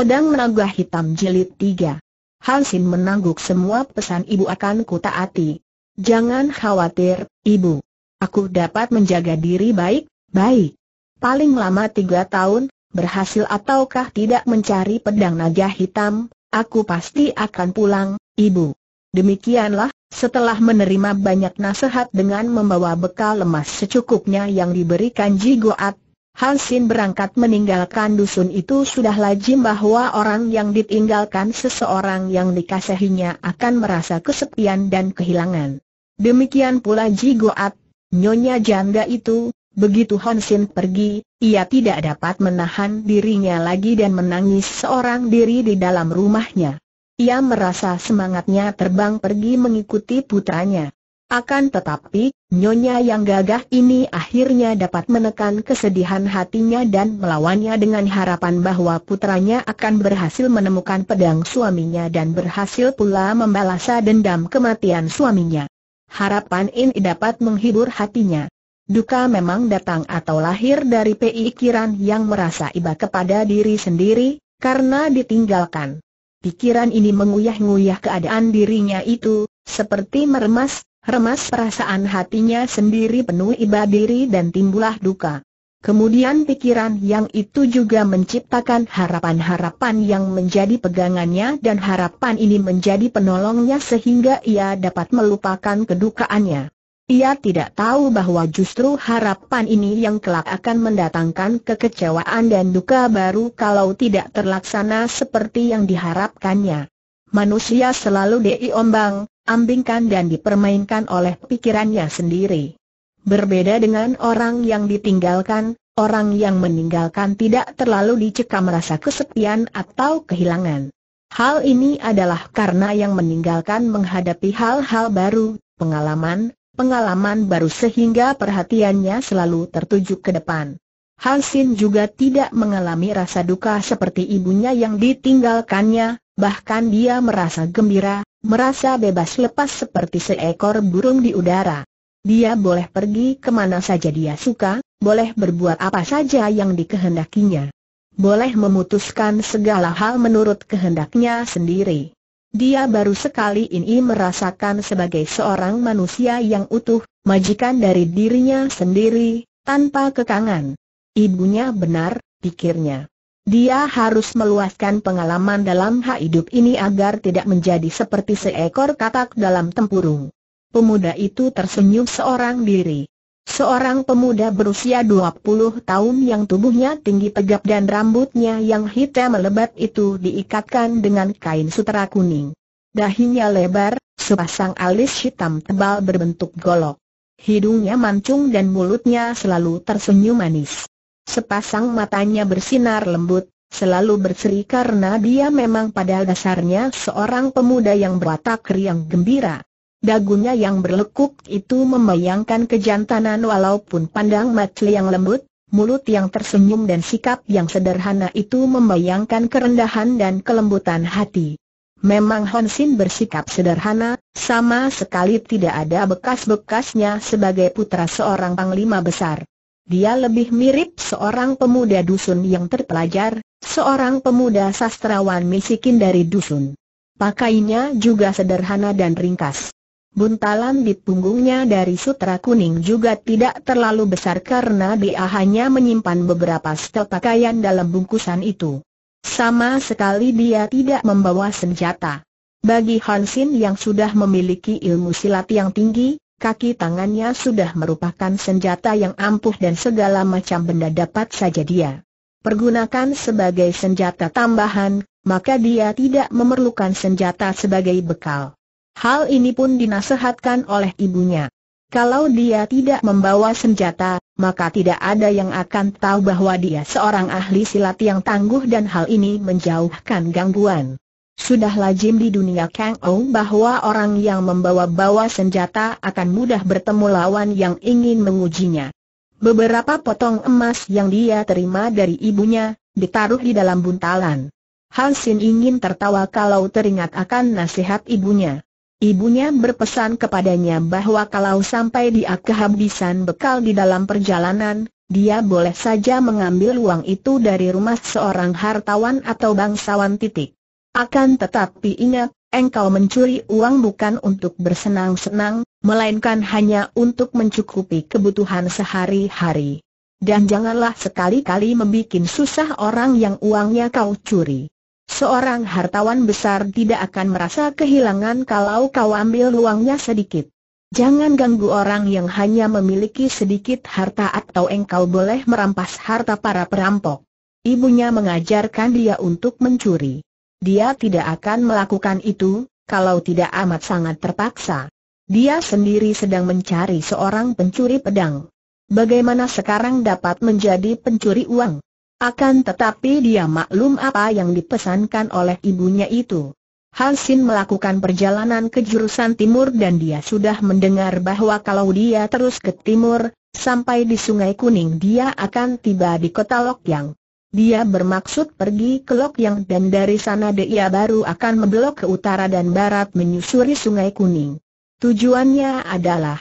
Pedang Naga Hitam Jilid 3 Hansin menangguk semua pesan ibu akan kutaati. Jangan khawatir, ibu. Aku dapat menjaga diri baik-baik. Paling lama tiga tahun, berhasil ataukah tidak mencari pedang naga hitam, aku pasti akan pulang, ibu. Demikianlah, setelah menerima banyak nasihat dengan membawa bekal lemas secukupnya yang diberikan Jigoat, Hansin berangkat meninggalkan dusun itu sudah lazim bahwa orang yang ditinggalkan seseorang yang dikasihinya akan merasa kesepian dan kehilangan. Demikian pula Ji Goat, nyonya janda itu, begitu Hansin pergi, ia tidak dapat menahan dirinya lagi dan menangis seorang diri di dalam rumahnya. Ia merasa semangatnya terbang pergi mengikuti putranya. Akan tetapi, nyonya yang gagah ini akhirnya dapat menekan kesedihan hatinya dan melawannya dengan harapan bahwa putranya akan berhasil menemukan pedang suaminya dan berhasil pula membalas dendam kematian suaminya. Harapan ini dapat menghibur hatinya. Duka memang datang atau lahir dari pikiran yang merasa iba kepada diri sendiri, karena ditinggalkan. Pikiran ini menguyah-nguyah keadaan dirinya itu, seperti meremas, Remas perasaan hatinya sendiri penuh iba diri dan timbulah duka. Kemudian pikiran yang itu juga menciptakan harapan-harapan yang menjadi pegangannya dan harapan ini menjadi penolongnya sehingga ia dapat melupakan kedukaannya. Ia tidak tahu bahwa justru harapan ini yang kelak akan mendatangkan kekecewaan dan duka baru kalau tidak terlaksana seperti yang diharapkannya. Manusia selalu diombang diambingkan dan dipermainkan oleh pikirannya sendiri. Berbeda dengan orang yang ditinggalkan, orang yang meninggalkan tidak terlalu dicekam rasa kesepian atau kehilangan. Hal ini adalah karena yang meninggalkan menghadapi hal-hal baru, pengalaman, pengalaman baru sehingga perhatiannya selalu tertuju ke depan. Hansin juga tidak mengalami rasa duka seperti ibunya yang ditinggalkannya, bahkan dia merasa gembira, merasa bebas lepas seperti seekor burung di udara. Dia boleh pergi kemana saja dia suka, boleh berbuat apa saja yang dikehendakinya. Boleh memutuskan segala hal menurut kehendaknya sendiri. Dia baru sekali ini merasakan sebagai seorang manusia yang utuh, majikan dari dirinya sendiri, tanpa kekangan. Ibunya benar, pikirnya. Dia harus meluaskan pengalaman dalam hak hidup ini agar tidak menjadi seperti seekor katak dalam tempurung. Pemuda itu tersenyum seorang diri. Seorang pemuda berusia 20 tahun yang tubuhnya tinggi tegap dan rambutnya yang hitam melebat itu diikatkan dengan kain sutera kuning. Dahinya lebar, sepasang alis hitam tebal berbentuk golok. Hidungnya mancung dan mulutnya selalu tersenyum manis. Sepasang matanya bersinar lembut, selalu berseri karena dia memang pada dasarnya seorang pemuda yang berwatak riang gembira. Dagunya yang berlekuk itu membayangkan kejantanan walaupun pandang mata yang lembut, mulut yang tersenyum dan sikap yang sederhana itu membayangkan kerendahan dan kelembutan hati. Memang Honsin bersikap sederhana, sama sekali tidak ada bekas-bekasnya sebagai putra seorang panglima besar. Dia lebih mirip seorang pemuda dusun yang terpelajar, seorang pemuda sastrawan misikin dari dusun. Pakainya juga sederhana dan ringkas. Buntalan di punggungnya dari sutra kuning juga tidak terlalu besar karena dia hanya menyimpan beberapa setel pakaian dalam bungkusan itu. Sama sekali dia tidak membawa senjata. Bagi Hansin yang sudah memiliki ilmu silat yang tinggi, kaki tangannya sudah merupakan senjata yang ampuh dan segala macam benda dapat saja dia pergunakan sebagai senjata tambahan, maka dia tidak memerlukan senjata sebagai bekal. Hal ini pun dinasehatkan oleh ibunya. Kalau dia tidak membawa senjata, maka tidak ada yang akan tahu bahwa dia seorang ahli silat yang tangguh dan hal ini menjauhkan gangguan. Sudah lazim di dunia Kang Ong bahwa orang yang membawa-bawa senjata akan mudah bertemu lawan yang ingin mengujinya. Beberapa potong emas yang dia terima dari ibunya, ditaruh di dalam buntalan. Han Sin ingin tertawa kalau teringat akan nasihat ibunya. Ibunya berpesan kepadanya bahwa kalau sampai dia kehabisan bekal di dalam perjalanan, dia boleh saja mengambil uang itu dari rumah seorang hartawan atau bangsawan titik. Akan tetapi ingat, engkau mencuri uang bukan untuk bersenang-senang, melainkan hanya untuk mencukupi kebutuhan sehari-hari. Dan janganlah sekali-kali membuat susah orang yang uangnya kau curi. Seorang hartawan besar tidak akan merasa kehilangan kalau kau ambil uangnya sedikit. Jangan ganggu orang yang hanya memiliki sedikit harta atau engkau boleh merampas harta para perampok. Ibunya mengajarkan dia untuk mencuri. Dia tidak akan melakukan itu, kalau tidak amat sangat terpaksa. Dia sendiri sedang mencari seorang pencuri pedang. Bagaimana sekarang dapat menjadi pencuri uang? Akan tetapi dia maklum apa yang dipesankan oleh ibunya itu. Hansin melakukan perjalanan ke jurusan timur dan dia sudah mendengar bahwa kalau dia terus ke timur, sampai di Sungai Kuning dia akan tiba di kota Lokyang. Dia bermaksud pergi ke Lok Yang dan dari sana dia baru akan membelok ke utara dan barat menyusuri Sungai Kuning. Tujuannya adalah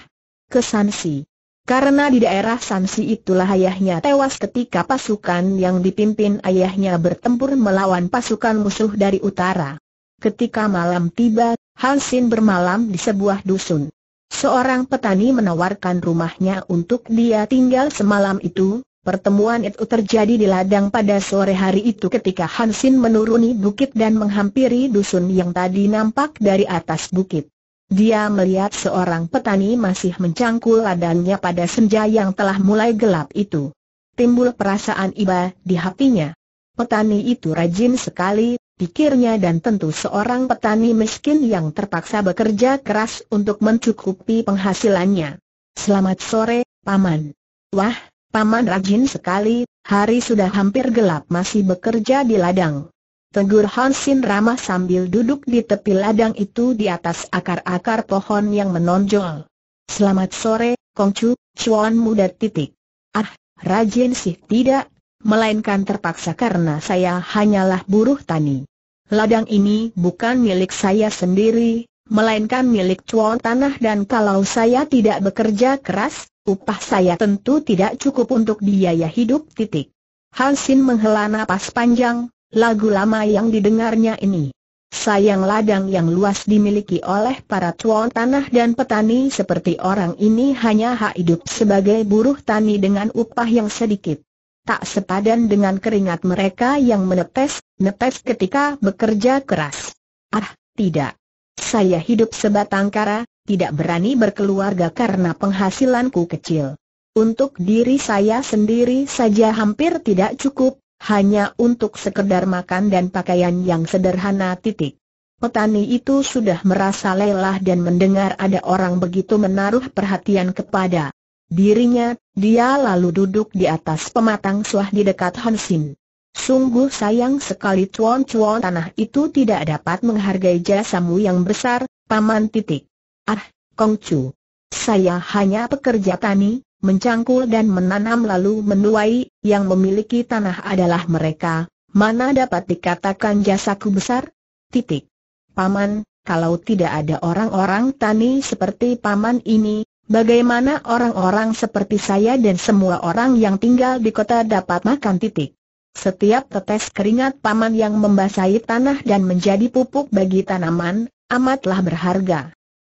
ke Sansi. Karena di daerah Sansi itulah ayahnya tewas ketika pasukan yang dipimpin ayahnya bertempur melawan pasukan musuh dari utara. Ketika malam tiba, Hansin bermalam di sebuah dusun. Seorang petani menawarkan rumahnya untuk dia tinggal semalam itu, Pertemuan itu terjadi di ladang pada sore hari itu ketika Hansin menuruni bukit dan menghampiri dusun yang tadi nampak dari atas bukit. Dia melihat seorang petani masih mencangkul ladangnya pada senja yang telah mulai gelap itu. Timbul perasaan iba di hatinya. Petani itu rajin sekali, pikirnya dan tentu seorang petani miskin yang terpaksa bekerja keras untuk mencukupi penghasilannya. Selamat sore, Paman. Wah, Paman rajin sekali, hari sudah hampir gelap masih bekerja di ladang. Tegur Hansin ramah sambil duduk di tepi ladang itu di atas akar-akar pohon yang menonjol. Selamat sore, Kongcu, cuan muda titik. Ah, rajin sih tidak, melainkan terpaksa karena saya hanyalah buruh tani. Ladang ini bukan milik saya sendiri, melainkan milik cuan tanah dan kalau saya tidak bekerja keras, upah saya tentu tidak cukup untuk biaya hidup titik. Hansin menghela napas panjang, lagu lama yang didengarnya ini. Sayang ladang yang luas dimiliki oleh para cuan tanah dan petani seperti orang ini hanya hak hidup sebagai buruh tani dengan upah yang sedikit. Tak sepadan dengan keringat mereka yang menetes, netes ketika bekerja keras. Ah, tidak. Saya hidup sebatang kara, tidak berani berkeluarga karena penghasilanku kecil. Untuk diri saya sendiri saja hampir tidak cukup, hanya untuk sekedar makan dan pakaian yang sederhana titik. Petani itu sudah merasa lelah dan mendengar ada orang begitu menaruh perhatian kepada dirinya, dia lalu duduk di atas pematang suah di dekat Hansin. Sungguh sayang sekali cuan-cuan tanah itu tidak dapat menghargai jasamu yang besar, Paman Titik. Ah, Kongcu. Saya hanya pekerja tani, mencangkul dan menanam lalu menuai, yang memiliki tanah adalah mereka, mana dapat dikatakan jasaku besar? Titik. Paman, kalau tidak ada orang-orang tani seperti Paman ini, bagaimana orang-orang seperti saya dan semua orang yang tinggal di kota dapat makan titik? Setiap tetes keringat paman yang membasahi tanah dan menjadi pupuk bagi tanaman, amatlah berharga.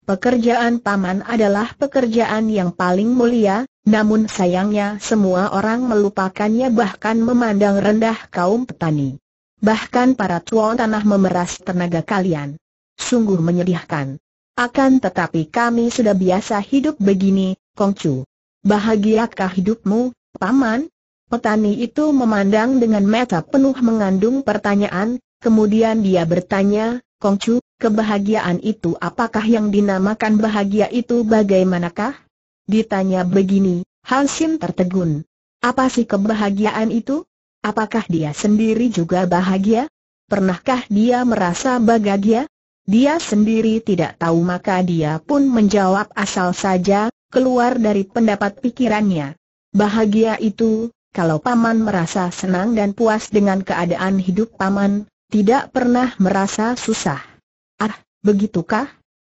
Pekerjaan paman adalah pekerjaan yang paling mulia, namun sayangnya semua orang melupakannya bahkan memandang rendah kaum petani. Bahkan para tuan tanah memeras tenaga kalian. Sungguh menyedihkan. Akan tetapi kami sudah biasa hidup begini, Kongcu. Bahagiakah hidupmu, Paman? Petani itu memandang dengan mata penuh mengandung pertanyaan, kemudian dia bertanya, Kongcu, kebahagiaan itu apakah yang dinamakan bahagia itu bagaimanakah? Ditanya begini, Hansin tertegun. Apa sih kebahagiaan itu? Apakah dia sendiri juga bahagia? Pernahkah dia merasa bahagia? Dia sendiri tidak tahu maka dia pun menjawab asal saja, keluar dari pendapat pikirannya. Bahagia itu, kalau Paman merasa senang dan puas dengan keadaan hidup Paman, tidak pernah merasa susah. Ah, begitukah?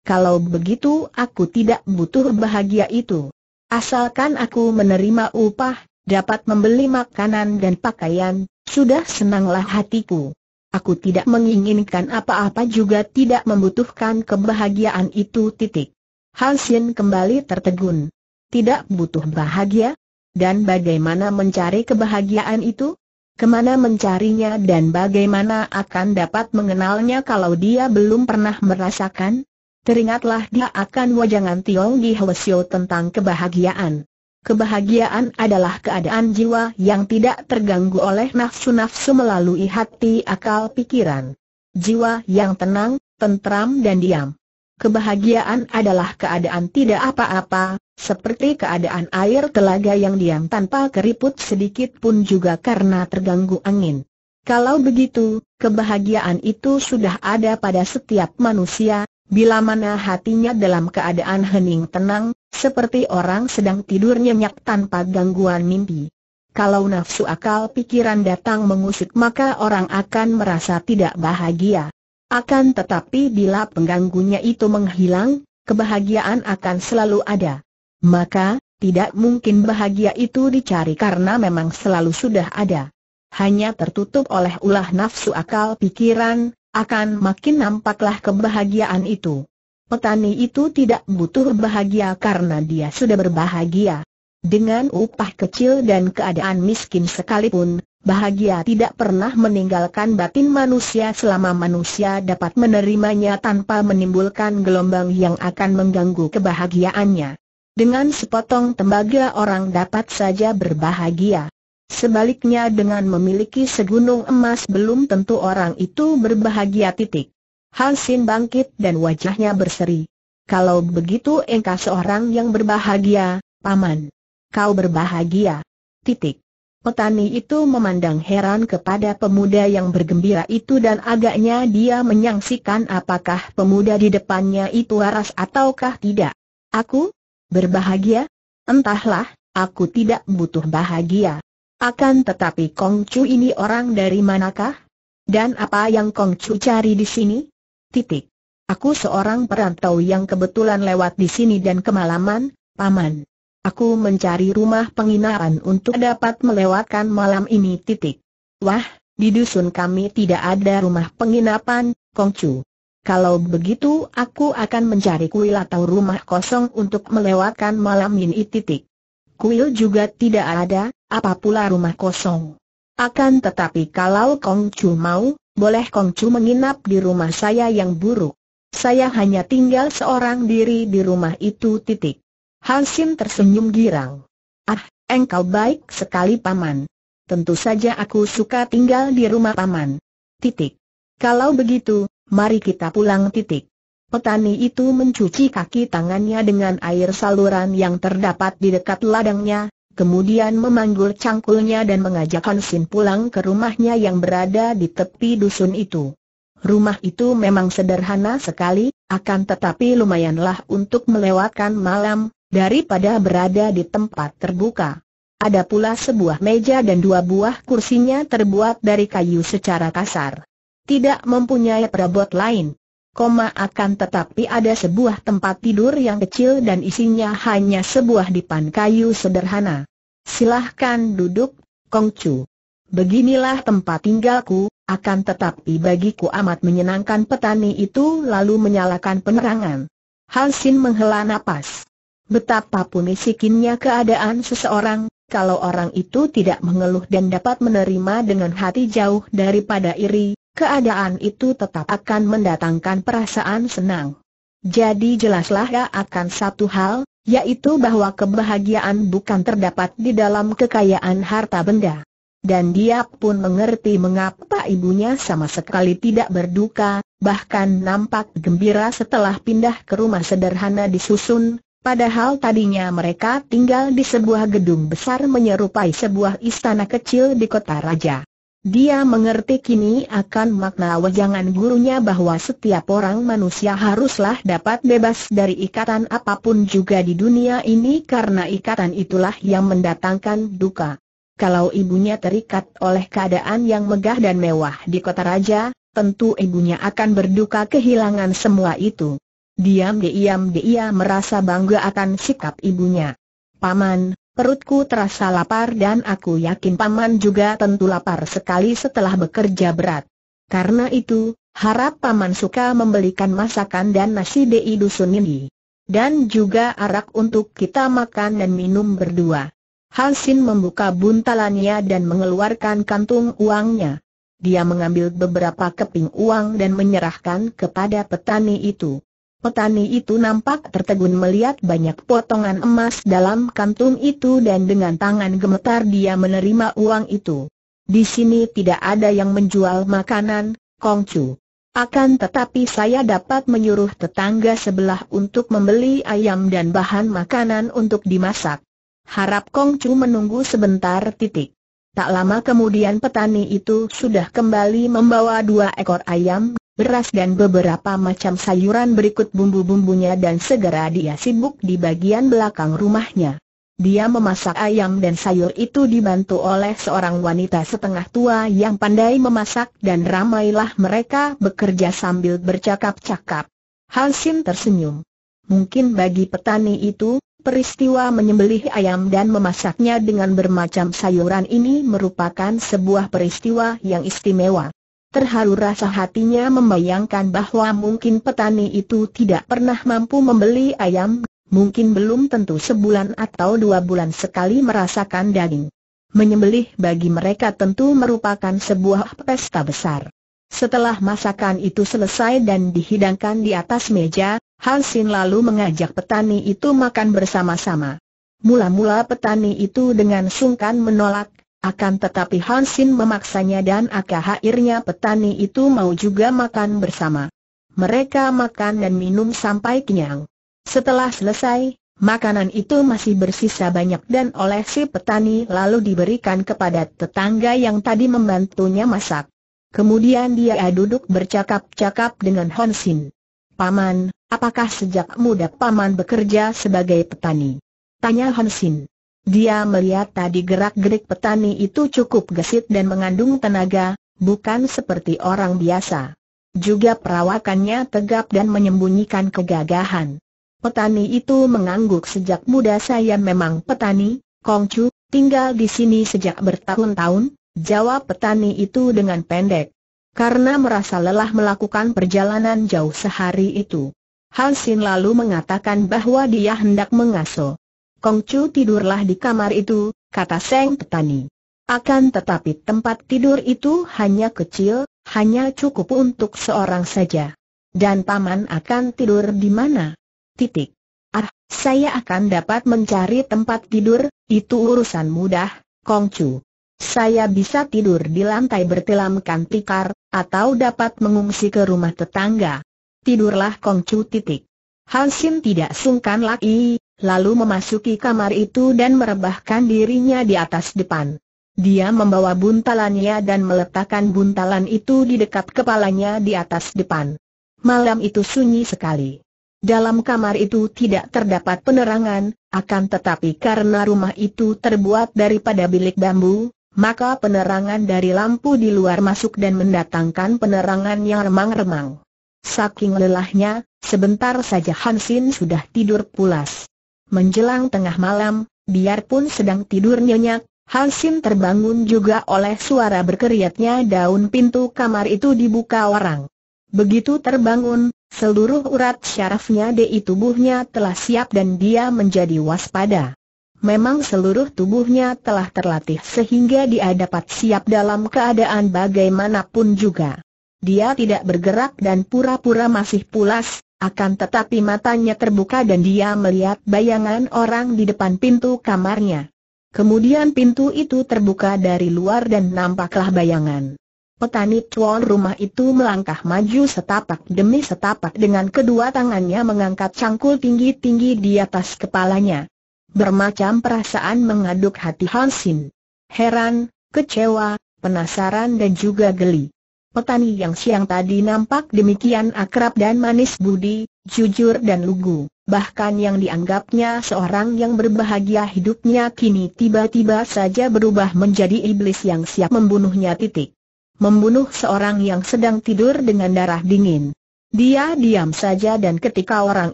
Kalau begitu aku tidak butuh bahagia itu. Asalkan aku menerima upah, dapat membeli makanan dan pakaian, sudah senanglah hatiku. Aku tidak menginginkan apa-apa juga tidak membutuhkan kebahagiaan itu titik. Hansin kembali tertegun. Tidak butuh bahagia, dan bagaimana mencari kebahagiaan itu? Kemana mencarinya dan bagaimana akan dapat mengenalnya kalau dia belum pernah merasakan? Teringatlah dia akan wajangan Tiong Di Hwasyo tentang kebahagiaan. Kebahagiaan adalah keadaan jiwa yang tidak terganggu oleh nafsu-nafsu melalui hati akal pikiran. Jiwa yang tenang, tentram dan diam. Kebahagiaan adalah keadaan tidak apa-apa, seperti keadaan air telaga yang diam tanpa keriput sedikit pun juga karena terganggu angin. Kalau begitu, kebahagiaan itu sudah ada pada setiap manusia, bila mana hatinya dalam keadaan hening tenang, seperti orang sedang tidur nyenyak tanpa gangguan mimpi. Kalau nafsu akal pikiran datang mengusik maka orang akan merasa tidak bahagia. Akan tetapi bila pengganggunya itu menghilang, kebahagiaan akan selalu ada. Maka, tidak mungkin bahagia itu dicari karena memang selalu sudah ada. Hanya tertutup oleh ulah nafsu akal pikiran, akan makin nampaklah kebahagiaan itu. Petani itu tidak butuh bahagia karena dia sudah berbahagia. Dengan upah kecil dan keadaan miskin sekalipun, Bahagia tidak pernah meninggalkan batin manusia selama manusia dapat menerimanya tanpa menimbulkan gelombang yang akan mengganggu kebahagiaannya. Dengan sepotong tembaga orang dapat saja berbahagia. Sebaliknya dengan memiliki segunung emas belum tentu orang itu berbahagia titik. Hal sin bangkit dan wajahnya berseri. Kalau begitu engkau seorang yang berbahagia, paman. Kau berbahagia. Titik. Petani itu memandang heran kepada pemuda yang bergembira itu dan agaknya dia menyaksikan apakah pemuda di depannya itu waras ataukah tidak. Aku? Berbahagia? Entahlah, aku tidak butuh bahagia. Akan tetapi Kong Chu ini orang dari manakah? Dan apa yang Kong Chu cari di sini? Titik. Aku seorang perantau yang kebetulan lewat di sini dan kemalaman, paman. Aku mencari rumah penginapan untuk dapat melewatkan malam ini titik. Wah, di dusun kami tidak ada rumah penginapan, Kongcu. Kalau begitu aku akan mencari kuil atau rumah kosong untuk melewatkan malam ini titik. Kuil juga tidak ada, apa pula rumah kosong. Akan tetapi kalau Kongcu mau, boleh Kongcu menginap di rumah saya yang buruk. Saya hanya tinggal seorang diri di rumah itu titik. Hansin tersenyum girang. Ah, engkau baik sekali paman. Tentu saja aku suka tinggal di rumah paman. Titik. Kalau begitu, mari kita pulang titik. Petani itu mencuci kaki tangannya dengan air saluran yang terdapat di dekat ladangnya, kemudian memanggul cangkulnya dan mengajak Hansin pulang ke rumahnya yang berada di tepi dusun itu. Rumah itu memang sederhana sekali, akan tetapi lumayanlah untuk melewatkan malam, daripada berada di tempat terbuka. Ada pula sebuah meja dan dua buah kursinya terbuat dari kayu secara kasar. Tidak mempunyai perabot lain. Koma akan tetapi ada sebuah tempat tidur yang kecil dan isinya hanya sebuah dipan kayu sederhana. Silahkan duduk, Kongcu. Beginilah tempat tinggalku, akan tetapi bagiku amat menyenangkan petani itu lalu menyalakan penerangan. Hansin menghela napas. Betapapun miskinnya keadaan seseorang, kalau orang itu tidak mengeluh dan dapat menerima dengan hati jauh daripada iri, keadaan itu tetap akan mendatangkan perasaan senang. Jadi jelaslah ya akan satu hal, yaitu bahwa kebahagiaan bukan terdapat di dalam kekayaan harta benda. Dan dia pun mengerti mengapa ibunya sama sekali tidak berduka, bahkan nampak gembira setelah pindah ke rumah sederhana disusun, Padahal tadinya mereka tinggal di sebuah gedung besar menyerupai sebuah istana kecil di kota raja. Dia mengerti kini akan makna wajangan gurunya bahwa setiap orang manusia haruslah dapat bebas dari ikatan apapun juga di dunia ini karena ikatan itulah yang mendatangkan duka. Kalau ibunya terikat oleh keadaan yang megah dan mewah di kota raja, tentu ibunya akan berduka kehilangan semua itu. Diam-diam dia merasa bangga akan sikap ibunya. Paman, perutku terasa lapar dan aku yakin Paman juga tentu lapar sekali setelah bekerja berat. Karena itu, harap Paman suka membelikan masakan dan nasi di dusun ini. Dan juga arak untuk kita makan dan minum berdua. Hansin membuka buntalannya dan mengeluarkan kantung uangnya. Dia mengambil beberapa keping uang dan menyerahkan kepada petani itu. Petani itu nampak tertegun melihat banyak potongan emas dalam kantung itu dan dengan tangan gemetar dia menerima uang itu. Di sini tidak ada yang menjual makanan, Kongcu. Akan tetapi saya dapat menyuruh tetangga sebelah untuk membeli ayam dan bahan makanan untuk dimasak. Harap Kongcu menunggu sebentar titik. Tak lama kemudian petani itu sudah kembali membawa dua ekor ayam beras dan beberapa macam sayuran berikut bumbu-bumbunya dan segera dia sibuk di bagian belakang rumahnya. Dia memasak ayam dan sayur itu dibantu oleh seorang wanita setengah tua yang pandai memasak dan ramailah mereka bekerja sambil bercakap-cakap. Hansin tersenyum. Mungkin bagi petani itu, Peristiwa menyembelih ayam dan memasaknya dengan bermacam sayuran ini merupakan sebuah peristiwa yang istimewa. Terharu rasa hatinya membayangkan bahwa mungkin petani itu tidak pernah mampu membeli ayam, mungkin belum tentu sebulan atau dua bulan sekali merasakan daging. Menyembelih bagi mereka tentu merupakan sebuah pesta besar. Setelah masakan itu selesai dan dihidangkan di atas meja, Hansin lalu mengajak petani itu makan bersama-sama. Mula-mula petani itu dengan sungkan menolak, akan tetapi Hansin memaksanya dan akhirnya petani itu mau juga makan bersama. Mereka makan dan minum sampai kenyang. Setelah selesai, makanan itu masih bersisa banyak dan oleh si petani lalu diberikan kepada tetangga yang tadi membantunya masak. Kemudian dia duduk bercakap-cakap dengan Hansin. Paman, apakah sejak muda Paman bekerja sebagai petani? Tanya Hansin. Dia melihat tadi gerak-gerik petani itu cukup gesit dan mengandung tenaga, bukan seperti orang biasa. Juga perawakannya tegap dan menyembunyikan kegagahan. Petani itu mengangguk sejak muda saya memang petani, Kongcu, tinggal di sini sejak bertahun-tahun, jawab petani itu dengan pendek. Karena merasa lelah melakukan perjalanan jauh sehari itu. Hansin lalu mengatakan bahwa dia hendak mengasuh. Kongcu tidurlah di kamar itu, kata Seng Petani. Akan tetapi tempat tidur itu hanya kecil, hanya cukup untuk seorang saja. Dan paman akan tidur di mana? Titik. Ah, saya akan dapat mencari tempat tidur, itu urusan mudah, Kongcu. Saya bisa tidur di lantai bertilamkan tikar, atau dapat mengungsi ke rumah tetangga. Tidurlah Kongcu titik. Hansin tidak sungkan lagi, lalu memasuki kamar itu dan merebahkan dirinya di atas depan. Dia membawa buntalannya dan meletakkan buntalan itu di dekat kepalanya di atas depan. Malam itu sunyi sekali. Dalam kamar itu tidak terdapat penerangan, akan tetapi karena rumah itu terbuat daripada bilik bambu, maka penerangan dari lampu di luar masuk dan mendatangkan penerangan yang remang-remang. Saking lelahnya, sebentar saja Hansin sudah tidur pulas. Menjelang tengah malam, biarpun sedang tidur nyenyak, Hansin terbangun juga oleh suara berkeriatnya daun pintu kamar itu dibuka orang. Begitu terbangun, seluruh urat syarafnya di tubuhnya telah siap dan dia menjadi waspada. Memang seluruh tubuhnya telah terlatih sehingga dia dapat siap dalam keadaan bagaimanapun juga. Dia tidak bergerak dan pura-pura masih pulas, akan tetapi matanya terbuka dan dia melihat bayangan orang di depan pintu kamarnya. Kemudian pintu itu terbuka dari luar dan nampaklah bayangan. Petani tuan rumah itu melangkah maju setapak demi setapak dengan kedua tangannya mengangkat cangkul tinggi-tinggi di atas kepalanya. Bermacam perasaan mengaduk hati Hansin. Heran, kecewa, penasaran dan juga geli. Petani yang siang tadi nampak demikian akrab dan manis budi, jujur dan lugu, bahkan yang dianggapnya seorang yang berbahagia hidupnya kini tiba-tiba saja berubah menjadi iblis yang siap membunuhnya titik. Membunuh seorang yang sedang tidur dengan darah dingin. Dia diam saja dan ketika orang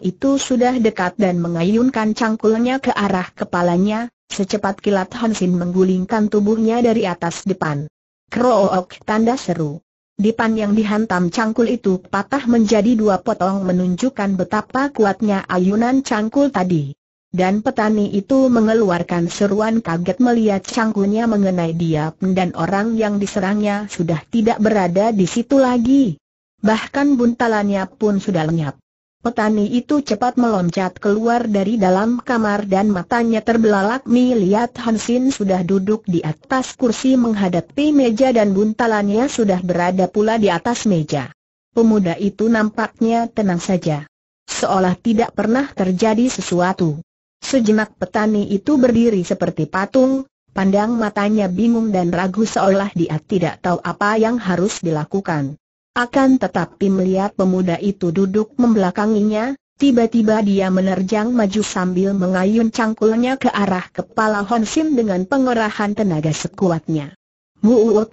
itu sudah dekat dan mengayunkan cangkulnya ke arah kepalanya, secepat kilat Hansin menggulingkan tubuhnya dari atas depan. Krook tanda seru. Dipan yang dihantam cangkul itu patah menjadi dua potong menunjukkan betapa kuatnya ayunan cangkul tadi. Dan petani itu mengeluarkan seruan kaget melihat cangkulnya mengenai dia dan orang yang diserangnya sudah tidak berada di situ lagi. Bahkan buntalannya pun sudah lenyap. Petani itu cepat meloncat keluar dari dalam kamar dan matanya terbelalak melihat Hansin sudah duduk di atas kursi menghadapi meja dan buntalannya sudah berada pula di atas meja. Pemuda itu nampaknya tenang saja. Seolah tidak pernah terjadi sesuatu. Sejenak petani itu berdiri seperti patung, pandang matanya bingung dan ragu seolah dia tidak tahu apa yang harus dilakukan. Akan tetapi melihat pemuda itu duduk membelakanginya, tiba-tiba dia menerjang maju sambil mengayun cangkulnya ke arah kepala Hon Sin dengan pengerahan tenaga sekuatnya. Muut!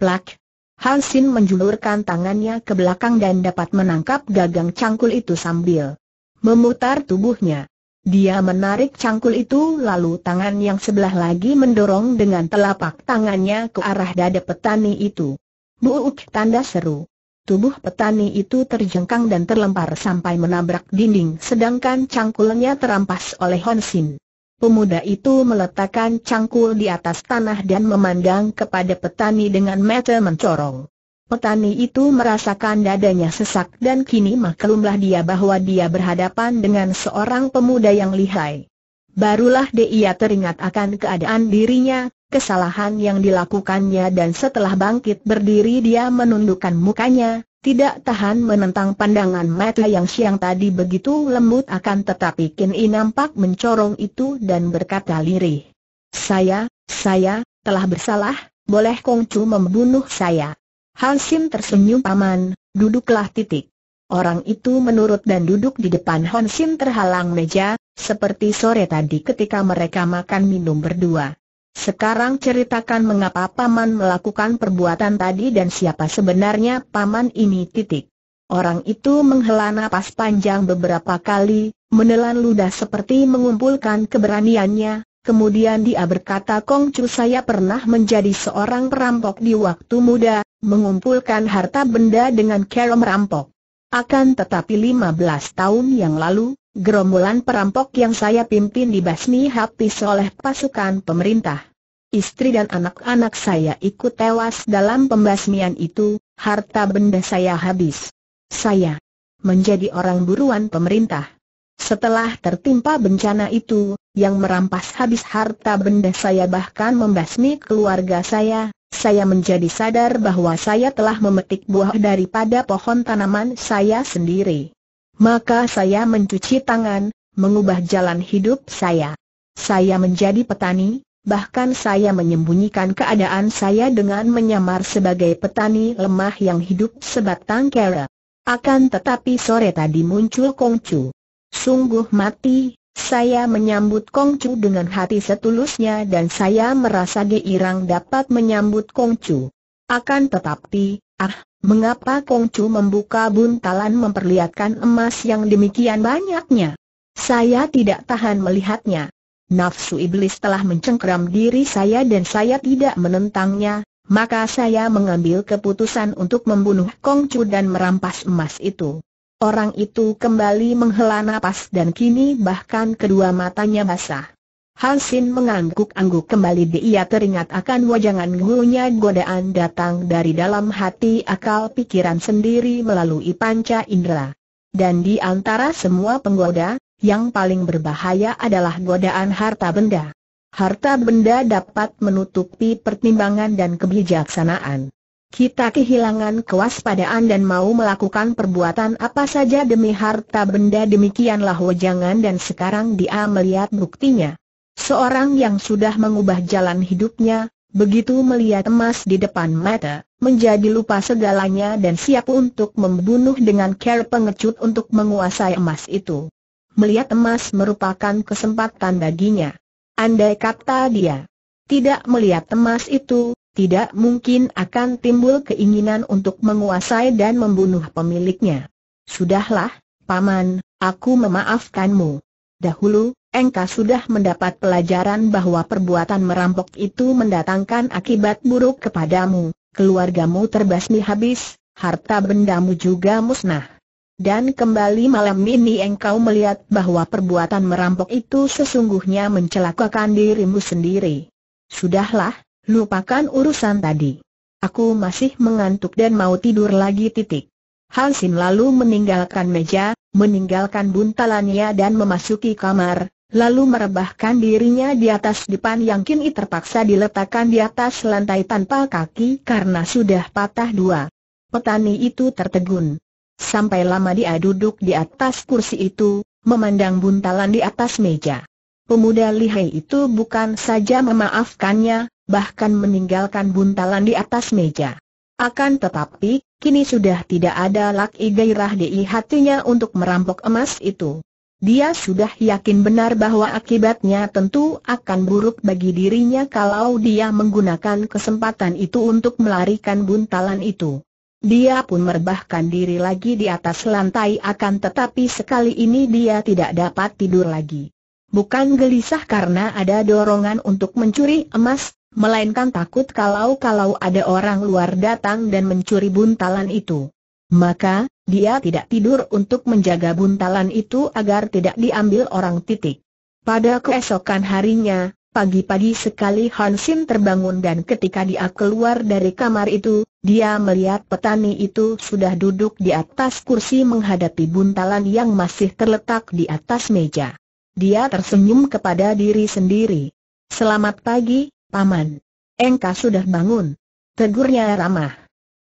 Plak! Hon Sin menjulurkan tangannya ke belakang dan dapat menangkap gagang cangkul itu sambil memutar tubuhnya. Dia menarik cangkul itu lalu tangan yang sebelah lagi mendorong dengan telapak tangannya ke arah dada petani itu. Buuk tanda seru. Tubuh petani itu terjengkang dan terlempar sampai menabrak dinding sedangkan cangkulnya terampas oleh Honsin. Pemuda itu meletakkan cangkul di atas tanah dan memandang kepada petani dengan mata mencorong. Petani itu merasakan dadanya sesak dan kini maklumlah dia bahwa dia berhadapan dengan seorang pemuda yang lihai. Barulah dia teringat akan keadaan dirinya, kesalahan yang dilakukannya dan setelah bangkit berdiri dia menundukkan mukanya, tidak tahan menentang pandangan mata yang siang tadi begitu lembut akan tetapi kini nampak mencorong itu dan berkata lirih. Saya, saya, telah bersalah, boleh Kongcu membunuh saya. Hansim tersenyum paman, duduklah titik. Orang itu menurut dan duduk di depan Hansim terhalang meja, seperti sore tadi ketika mereka makan minum berdua. Sekarang ceritakan mengapa Paman melakukan perbuatan tadi dan siapa sebenarnya Paman ini titik. Orang itu menghela napas panjang beberapa kali, menelan ludah seperti mengumpulkan keberaniannya, kemudian dia berkata Kong Chu saya pernah menjadi seorang perampok di waktu muda, mengumpulkan harta benda dengan cara merampok. Akan tetapi 15 tahun yang lalu, Gerombolan perampok yang saya pimpin dibasmi habis oleh pasukan pemerintah. Istri dan anak-anak saya ikut tewas dalam pembasmian itu, harta benda saya habis. Saya menjadi orang buruan pemerintah. Setelah tertimpa bencana itu, yang merampas habis harta benda saya bahkan membasmi keluarga saya, saya menjadi sadar bahwa saya telah memetik buah daripada pohon tanaman saya sendiri maka saya mencuci tangan, mengubah jalan hidup saya. Saya menjadi petani, bahkan saya menyembunyikan keadaan saya dengan menyamar sebagai petani lemah yang hidup sebatang kera. Akan tetapi sore tadi muncul Kongcu. Sungguh mati, saya menyambut Kongcu dengan hati setulusnya dan saya merasa geirang dapat menyambut Kongcu. Akan tetapi, ah, Mengapa Kongcu membuka buntalan memperlihatkan emas yang demikian banyaknya? Saya tidak tahan melihatnya. Nafsu iblis telah mencengkeram diri saya dan saya tidak menentangnya, maka saya mengambil keputusan untuk membunuh Kongcu dan merampas emas itu. Orang itu kembali menghela napas dan kini bahkan kedua matanya basah. Hansin mengangguk-angguk kembali dia teringat akan wajangan gurunya godaan datang dari dalam hati akal pikiran sendiri melalui panca indera. Dan di antara semua penggoda, yang paling berbahaya adalah godaan harta benda. Harta benda dapat menutupi pertimbangan dan kebijaksanaan. Kita kehilangan kewaspadaan dan mau melakukan perbuatan apa saja demi harta benda demikianlah wajangan dan sekarang dia melihat buktinya. Seorang yang sudah mengubah jalan hidupnya, begitu melihat emas di depan mata, menjadi lupa segalanya dan siap untuk membunuh dengan care pengecut untuk menguasai emas itu. Melihat emas merupakan kesempatan baginya. Andai kata dia tidak melihat emas itu, tidak mungkin akan timbul keinginan untuk menguasai dan membunuh pemiliknya. Sudahlah, Paman, aku memaafkanmu. Dahulu, engkau sudah mendapat pelajaran bahwa perbuatan merampok itu mendatangkan akibat buruk kepadamu, keluargamu terbasmi habis, harta bendamu juga musnah. Dan kembali malam ini engkau melihat bahwa perbuatan merampok itu sesungguhnya mencelakakan dirimu sendiri. Sudahlah, lupakan urusan tadi. Aku masih mengantuk dan mau tidur lagi titik. Hansin lalu meninggalkan meja, meninggalkan buntalannya dan memasuki kamar, Lalu merebahkan dirinya di atas dipan yang kini terpaksa diletakkan di atas lantai tanpa kaki karena sudah patah dua. Petani itu tertegun. Sampai lama dia duduk di atas kursi itu, memandang buntalan di atas meja. Pemuda lihai itu bukan saja memaafkannya, bahkan meninggalkan buntalan di atas meja. Akan tetapi, kini sudah tidak ada laki gairah di hatinya untuk merampok emas itu. Dia sudah yakin benar bahwa akibatnya tentu akan buruk bagi dirinya kalau dia menggunakan kesempatan itu untuk melarikan buntalan itu. Dia pun merebahkan diri lagi di atas lantai akan tetapi sekali ini dia tidak dapat tidur lagi. Bukan gelisah karena ada dorongan untuk mencuri emas, melainkan takut kalau-kalau ada orang luar datang dan mencuri buntalan itu. Maka, dia tidak tidur untuk menjaga buntalan itu agar tidak diambil orang titik. Pada keesokan harinya, pagi-pagi sekali Hansin terbangun dan ketika dia keluar dari kamar itu, dia melihat petani itu sudah duduk di atas kursi menghadapi buntalan yang masih terletak di atas meja. Dia tersenyum kepada diri sendiri. Selamat pagi, Paman. Engkau sudah bangun. Tegurnya ramah.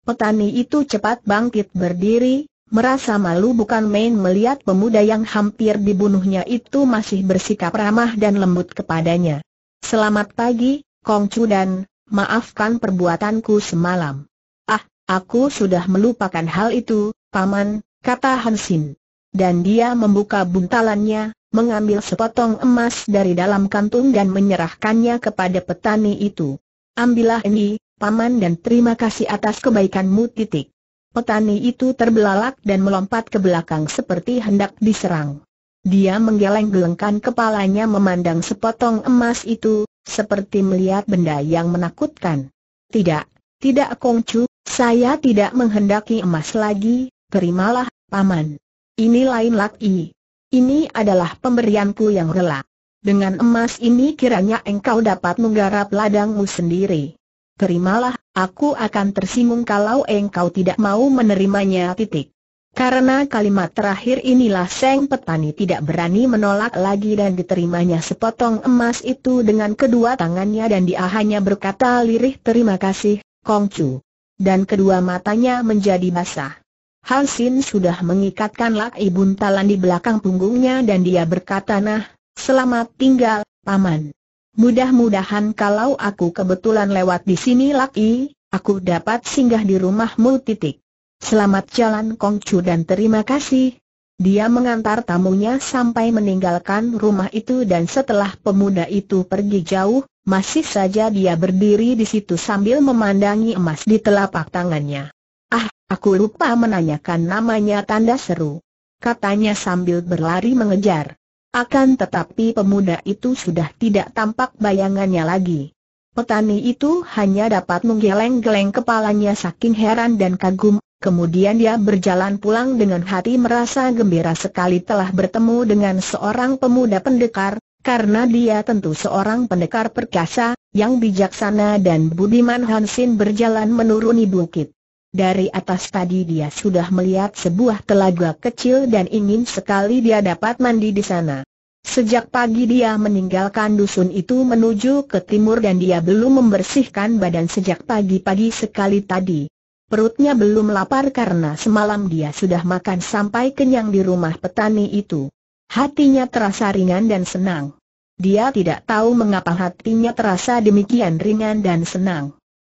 Petani itu cepat bangkit berdiri, Merasa malu bukan main melihat pemuda yang hampir dibunuhnya itu masih bersikap ramah dan lembut kepadanya. Selamat pagi, Kong Chu dan maafkan perbuatanku semalam. Ah, aku sudah melupakan hal itu, Paman, kata Hansin. Dan dia membuka buntalannya, mengambil sepotong emas dari dalam kantung dan menyerahkannya kepada petani itu. Ambillah ini, Paman dan terima kasih atas kebaikanmu titik. Petani itu terbelalak dan melompat ke belakang seperti hendak diserang. Dia menggeleng-gelengkan kepalanya memandang sepotong emas itu, seperti melihat benda yang menakutkan. Tidak, tidak Kongcu, saya tidak menghendaki emas lagi, terimalah, Paman. Ini lain laki. Ini adalah pemberianku yang rela. Dengan emas ini kiranya engkau dapat menggarap ladangmu sendiri terimalah, aku akan tersinggung kalau engkau tidak mau menerimanya titik. Karena kalimat terakhir inilah Seng Petani tidak berani menolak lagi dan diterimanya sepotong emas itu dengan kedua tangannya dan dia hanya berkata lirih terima kasih, Kong Chu. Dan kedua matanya menjadi basah. Hal Sin sudah mengikatkan Lak Ibun di belakang punggungnya dan dia berkata nah, selamat tinggal, Paman. Mudah-mudahan kalau aku kebetulan lewat di sini laki, aku dapat singgah di rumahmu titik. Selamat jalan Kongcu dan terima kasih. Dia mengantar tamunya sampai meninggalkan rumah itu dan setelah pemuda itu pergi jauh, masih saja dia berdiri di situ sambil memandangi emas di telapak tangannya. Ah, aku lupa menanyakan namanya tanda seru. Katanya sambil berlari mengejar. Akan tetapi pemuda itu sudah tidak tampak bayangannya lagi. Petani itu hanya dapat menggeleng-geleng kepalanya saking heran dan kagum, kemudian dia berjalan pulang dengan hati merasa gembira sekali telah bertemu dengan seorang pemuda pendekar, karena dia tentu seorang pendekar perkasa, yang bijaksana dan budiman Hansin berjalan menuruni bukit. Dari atas tadi dia sudah melihat sebuah telaga kecil dan ingin sekali dia dapat mandi di sana. Sejak pagi dia meninggalkan dusun itu menuju ke timur dan dia belum membersihkan badan sejak pagi-pagi sekali tadi. Perutnya belum lapar karena semalam dia sudah makan sampai kenyang di rumah petani itu. Hatinya terasa ringan dan senang. Dia tidak tahu mengapa hatinya terasa demikian ringan dan senang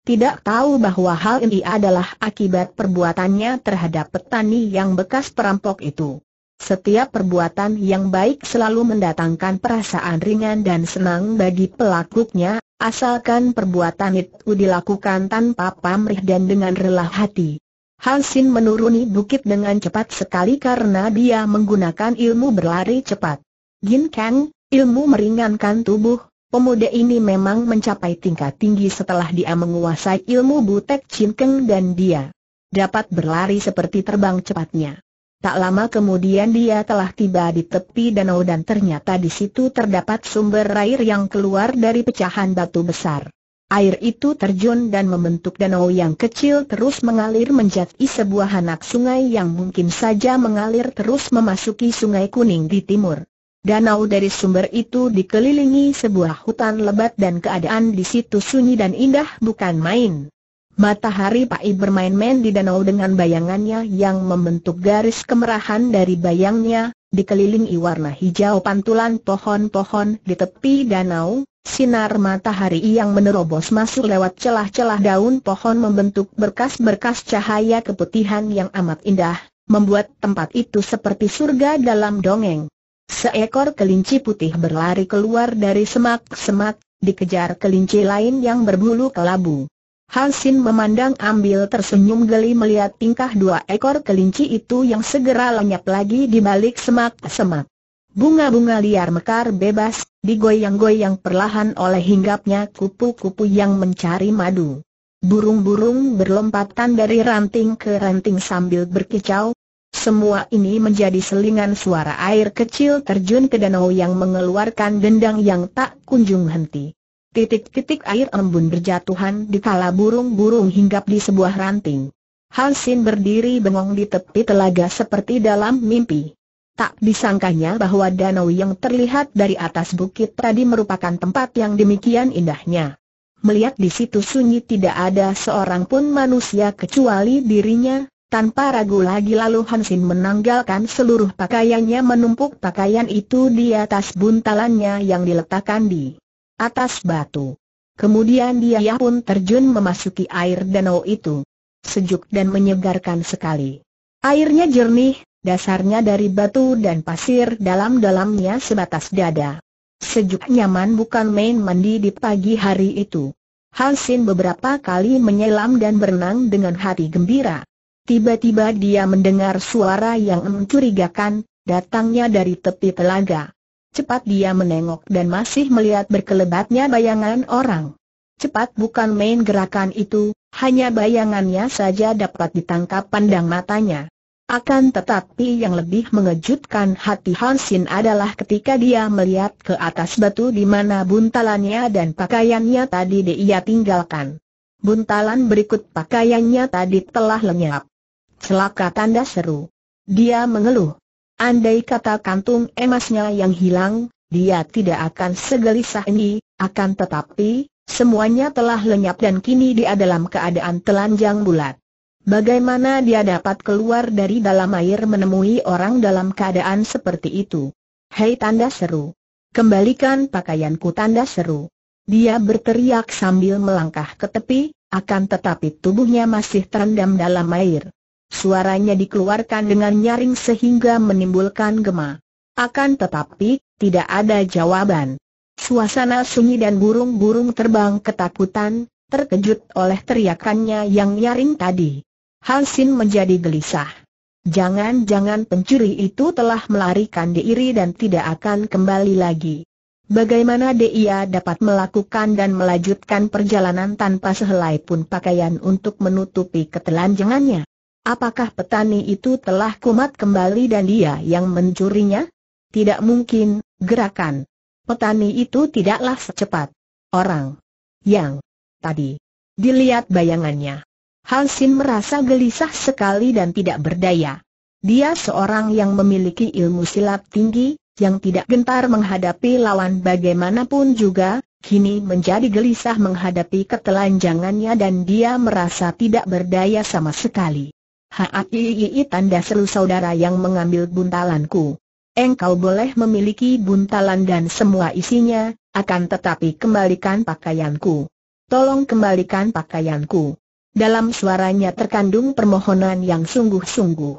tidak tahu bahwa hal ini adalah akibat perbuatannya terhadap petani yang bekas perampok itu. Setiap perbuatan yang baik selalu mendatangkan perasaan ringan dan senang bagi pelakunya, asalkan perbuatan itu dilakukan tanpa pamrih dan dengan rela hati. Hansin menuruni bukit dengan cepat sekali karena dia menggunakan ilmu berlari cepat. Gin Kang, ilmu meringankan tubuh, Pemuda ini memang mencapai tingkat tinggi setelah dia menguasai ilmu butek cinkeng dan dia dapat berlari seperti terbang cepatnya. Tak lama kemudian dia telah tiba di tepi danau dan ternyata di situ terdapat sumber air yang keluar dari pecahan batu besar. Air itu terjun dan membentuk danau yang kecil terus mengalir menjadi sebuah anak sungai yang mungkin saja mengalir terus memasuki sungai kuning di timur. Danau dari sumber itu dikelilingi sebuah hutan lebat dan keadaan di situ sunyi dan indah bukan main. Matahari Pai bermain-main di danau dengan bayangannya yang membentuk garis kemerahan dari bayangnya, dikelilingi warna hijau pantulan pohon-pohon di tepi danau, sinar matahari yang menerobos masuk lewat celah-celah daun pohon membentuk berkas-berkas cahaya keputihan yang amat indah, membuat tempat itu seperti surga dalam dongeng. Seekor kelinci putih berlari keluar dari semak-semak, dikejar kelinci lain yang berbulu kelabu. Hansin memandang ambil tersenyum geli melihat tingkah dua ekor kelinci itu yang segera lenyap lagi di balik semak-semak. Bunga-bunga liar mekar bebas, digoyang-goyang perlahan oleh hinggapnya kupu-kupu yang mencari madu. Burung-burung berlompatan dari ranting ke ranting sambil berkicau, semua ini menjadi selingan suara air kecil terjun ke danau yang mengeluarkan dendang yang tak kunjung henti. Titik-titik air embun berjatuhan di kala burung-burung hinggap di sebuah ranting. Hansin berdiri bengong di tepi telaga seperti dalam mimpi. Tak disangkanya bahwa danau yang terlihat dari atas bukit tadi merupakan tempat yang demikian indahnya. Melihat di situ sunyi tidak ada seorang pun manusia kecuali dirinya, tanpa ragu lagi lalu Hansin menanggalkan seluruh pakaiannya menumpuk pakaian itu di atas buntalannya yang diletakkan di atas batu. Kemudian dia pun terjun memasuki air danau itu. Sejuk dan menyegarkan sekali. Airnya jernih, dasarnya dari batu dan pasir dalam-dalamnya sebatas dada. Sejuk nyaman bukan main mandi di pagi hari itu. Hansin beberapa kali menyelam dan berenang dengan hati gembira. Tiba-tiba dia mendengar suara yang mencurigakan, datangnya dari tepi telaga. Cepat dia menengok dan masih melihat berkelebatnya bayangan orang. Cepat bukan main gerakan itu, hanya bayangannya saja dapat ditangkap pandang matanya. Akan tetapi yang lebih mengejutkan hati Hansin adalah ketika dia melihat ke atas batu di mana buntalannya dan pakaiannya tadi dia tinggalkan. Buntalan berikut pakaiannya tadi telah lenyap. Celaka tanda seru. Dia mengeluh. Andai kata kantung emasnya yang hilang, dia tidak akan segelisah ini, akan tetapi, semuanya telah lenyap dan kini dia dalam keadaan telanjang bulat. Bagaimana dia dapat keluar dari dalam air menemui orang dalam keadaan seperti itu? Hei tanda seru. Kembalikan pakaianku tanda seru. Dia berteriak sambil melangkah ke tepi, akan tetapi tubuhnya masih terendam dalam air. Suaranya dikeluarkan dengan nyaring sehingga menimbulkan gema. Akan tetapi, tidak ada jawaban. Suasana sunyi dan burung-burung terbang ketakutan, terkejut oleh teriakannya yang nyaring tadi. Hansin menjadi gelisah. Jangan-jangan pencuri itu telah melarikan diri dan tidak akan kembali lagi. Bagaimana dia dapat melakukan dan melanjutkan perjalanan tanpa sehelai pun pakaian untuk menutupi ketelanjangannya? Apakah petani itu telah kumat kembali dan dia yang mencurinya? Tidak mungkin, gerakan. Petani itu tidaklah secepat. Orang. Yang. Tadi. Dilihat bayangannya. Hansin merasa gelisah sekali dan tidak berdaya. Dia seorang yang memiliki ilmu silat tinggi, yang tidak gentar menghadapi lawan bagaimanapun juga, kini menjadi gelisah menghadapi ketelanjangannya dan dia merasa tidak berdaya sama sekali. Haati tanda seru saudara yang mengambil buntalanku. Engkau boleh memiliki buntalan dan semua isinya, akan tetapi kembalikan pakaianku. Tolong kembalikan pakaianku. Dalam suaranya terkandung permohonan yang sungguh-sungguh.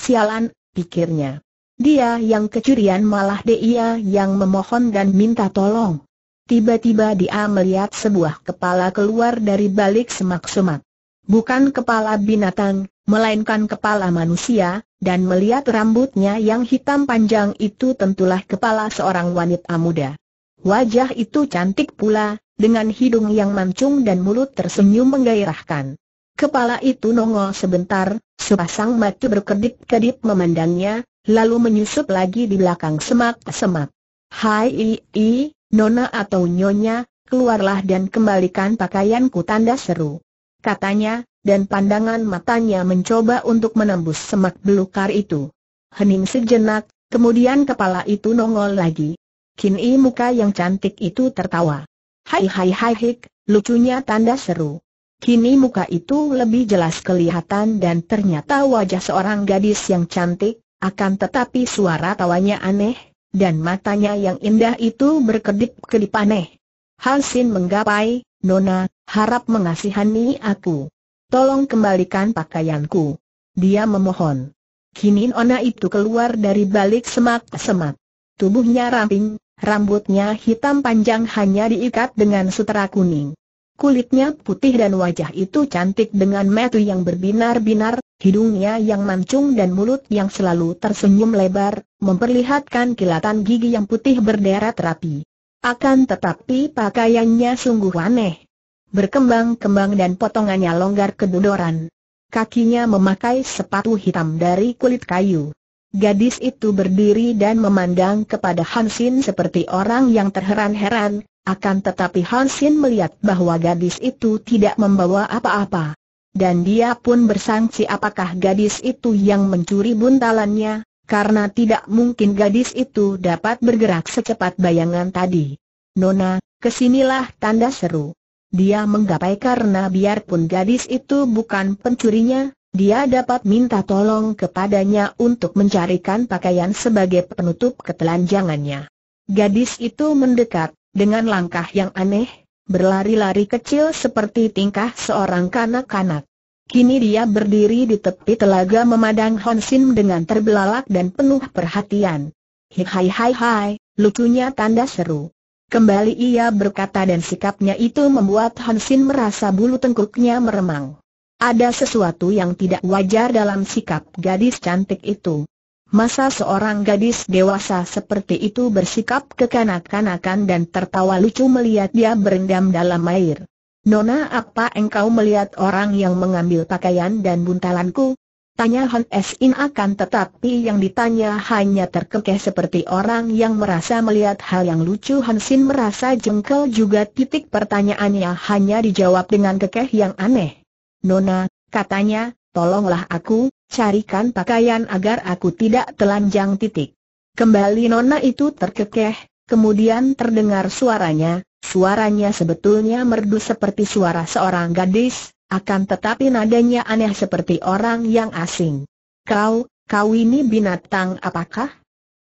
Sialan, pikirnya. Dia yang kecurian malah dia yang memohon dan minta tolong. Tiba-tiba dia melihat sebuah kepala keluar dari balik semak-semak. Bukan kepala binatang, melainkan kepala manusia, dan melihat rambutnya yang hitam panjang itu tentulah kepala seorang wanita muda. Wajah itu cantik pula, dengan hidung yang mancung dan mulut tersenyum menggairahkan. Kepala itu nongol sebentar, sepasang mata berkedip-kedip memandangnya, lalu menyusup lagi di belakang semak-semak. Hai i, i, nona atau nyonya, keluarlah dan kembalikan pakaianku tanda seru. Katanya, dan pandangan matanya mencoba untuk menembus semak belukar itu. Hening sejenak, kemudian kepala itu nongol lagi. Kini muka yang cantik itu tertawa. Hai hai hai hik, lucunya tanda seru. Kini muka itu lebih jelas kelihatan dan ternyata wajah seorang gadis yang cantik, akan tetapi suara tawanya aneh, dan matanya yang indah itu berkedip-kedip aneh. Halsin menggapai, Nona, harap mengasihani aku tolong kembalikan pakaianku. Dia memohon. Kini Ona itu keluar dari balik semak-semak. Tubuhnya ramping, rambutnya hitam panjang hanya diikat dengan sutera kuning. Kulitnya putih dan wajah itu cantik dengan metu yang berbinar-binar, hidungnya yang mancung dan mulut yang selalu tersenyum lebar, memperlihatkan kilatan gigi yang putih berderet rapi. Akan tetapi pakaiannya sungguh aneh berkembang-kembang dan potongannya longgar kedodoran. Kakinya memakai sepatu hitam dari kulit kayu. Gadis itu berdiri dan memandang kepada Hansin seperti orang yang terheran-heran, akan tetapi Hansin melihat bahwa gadis itu tidak membawa apa-apa. Dan dia pun bersangsi apakah gadis itu yang mencuri buntalannya, karena tidak mungkin gadis itu dapat bergerak secepat bayangan tadi. Nona, kesinilah tanda seru. Dia menggapai karena biarpun gadis itu bukan pencurinya, dia dapat minta tolong kepadanya untuk mencarikan pakaian sebagai penutup ketelanjangannya. Gadis itu mendekat, dengan langkah yang aneh, berlari-lari kecil seperti tingkah seorang kanak-kanak. Kini dia berdiri di tepi telaga memandang Honsin dengan terbelalak dan penuh perhatian. Hai hai hai hai, lucunya tanda seru. Kembali ia berkata dan sikapnya itu membuat Hansin merasa bulu tengkuknya meremang. Ada sesuatu yang tidak wajar dalam sikap gadis cantik itu. Masa seorang gadis dewasa seperti itu bersikap kekanak-kanakan dan tertawa lucu melihat dia berendam dalam air. Nona apa engkau melihat orang yang mengambil pakaian dan buntalanku? Tanya Han In akan tetapi yang ditanya hanya terkekeh seperti orang yang merasa melihat hal yang lucu Han Sin merasa jengkel juga titik pertanyaannya hanya dijawab dengan kekeh yang aneh. Nona, katanya, tolonglah aku, carikan pakaian agar aku tidak telanjang titik. Kembali Nona itu terkekeh, kemudian terdengar suaranya, suaranya sebetulnya merdu seperti suara seorang gadis, akan tetapi nadanya aneh seperti orang yang asing. Kau, kau ini binatang apakah?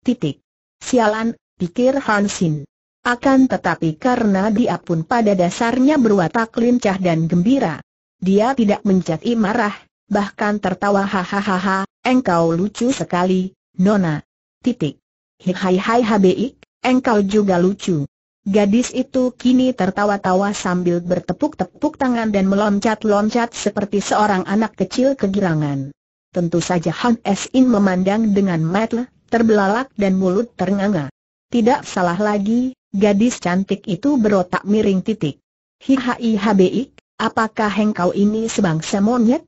Titik. Sialan, pikir Hansin. Akan tetapi karena dia pun pada dasarnya berwatak lincah dan gembira. Dia tidak menjadi marah, bahkan tertawa hahaha, engkau lucu sekali, Nona. Titik. Hai hai habeik, engkau juga lucu. Gadis itu kini tertawa-tawa sambil bertepuk-tepuk tangan dan meloncat-loncat seperti seorang anak kecil kegirangan. Tentu saja Han S. In memandang dengan mata terbelalak dan mulut ternganga. Tidak salah lagi, gadis cantik itu berotak miring titik. Hihai habeik, apakah engkau ini sebangsa monyet?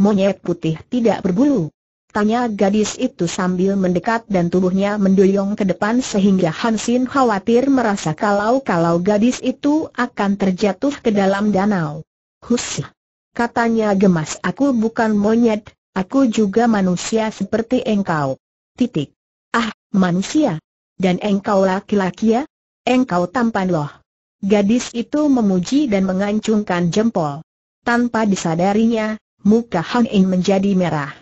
Monyet putih tidak berbulu. Tanya gadis itu sambil mendekat dan tubuhnya mendoyong ke depan sehingga Hansin khawatir merasa kalau-kalau gadis itu akan terjatuh ke dalam danau. Husi. Katanya gemas aku bukan monyet, aku juga manusia seperti engkau. Titik. Ah, manusia. Dan engkau laki-laki ya? Engkau tampan loh. Gadis itu memuji dan mengancungkan jempol. Tanpa disadarinya, muka Hang In menjadi merah.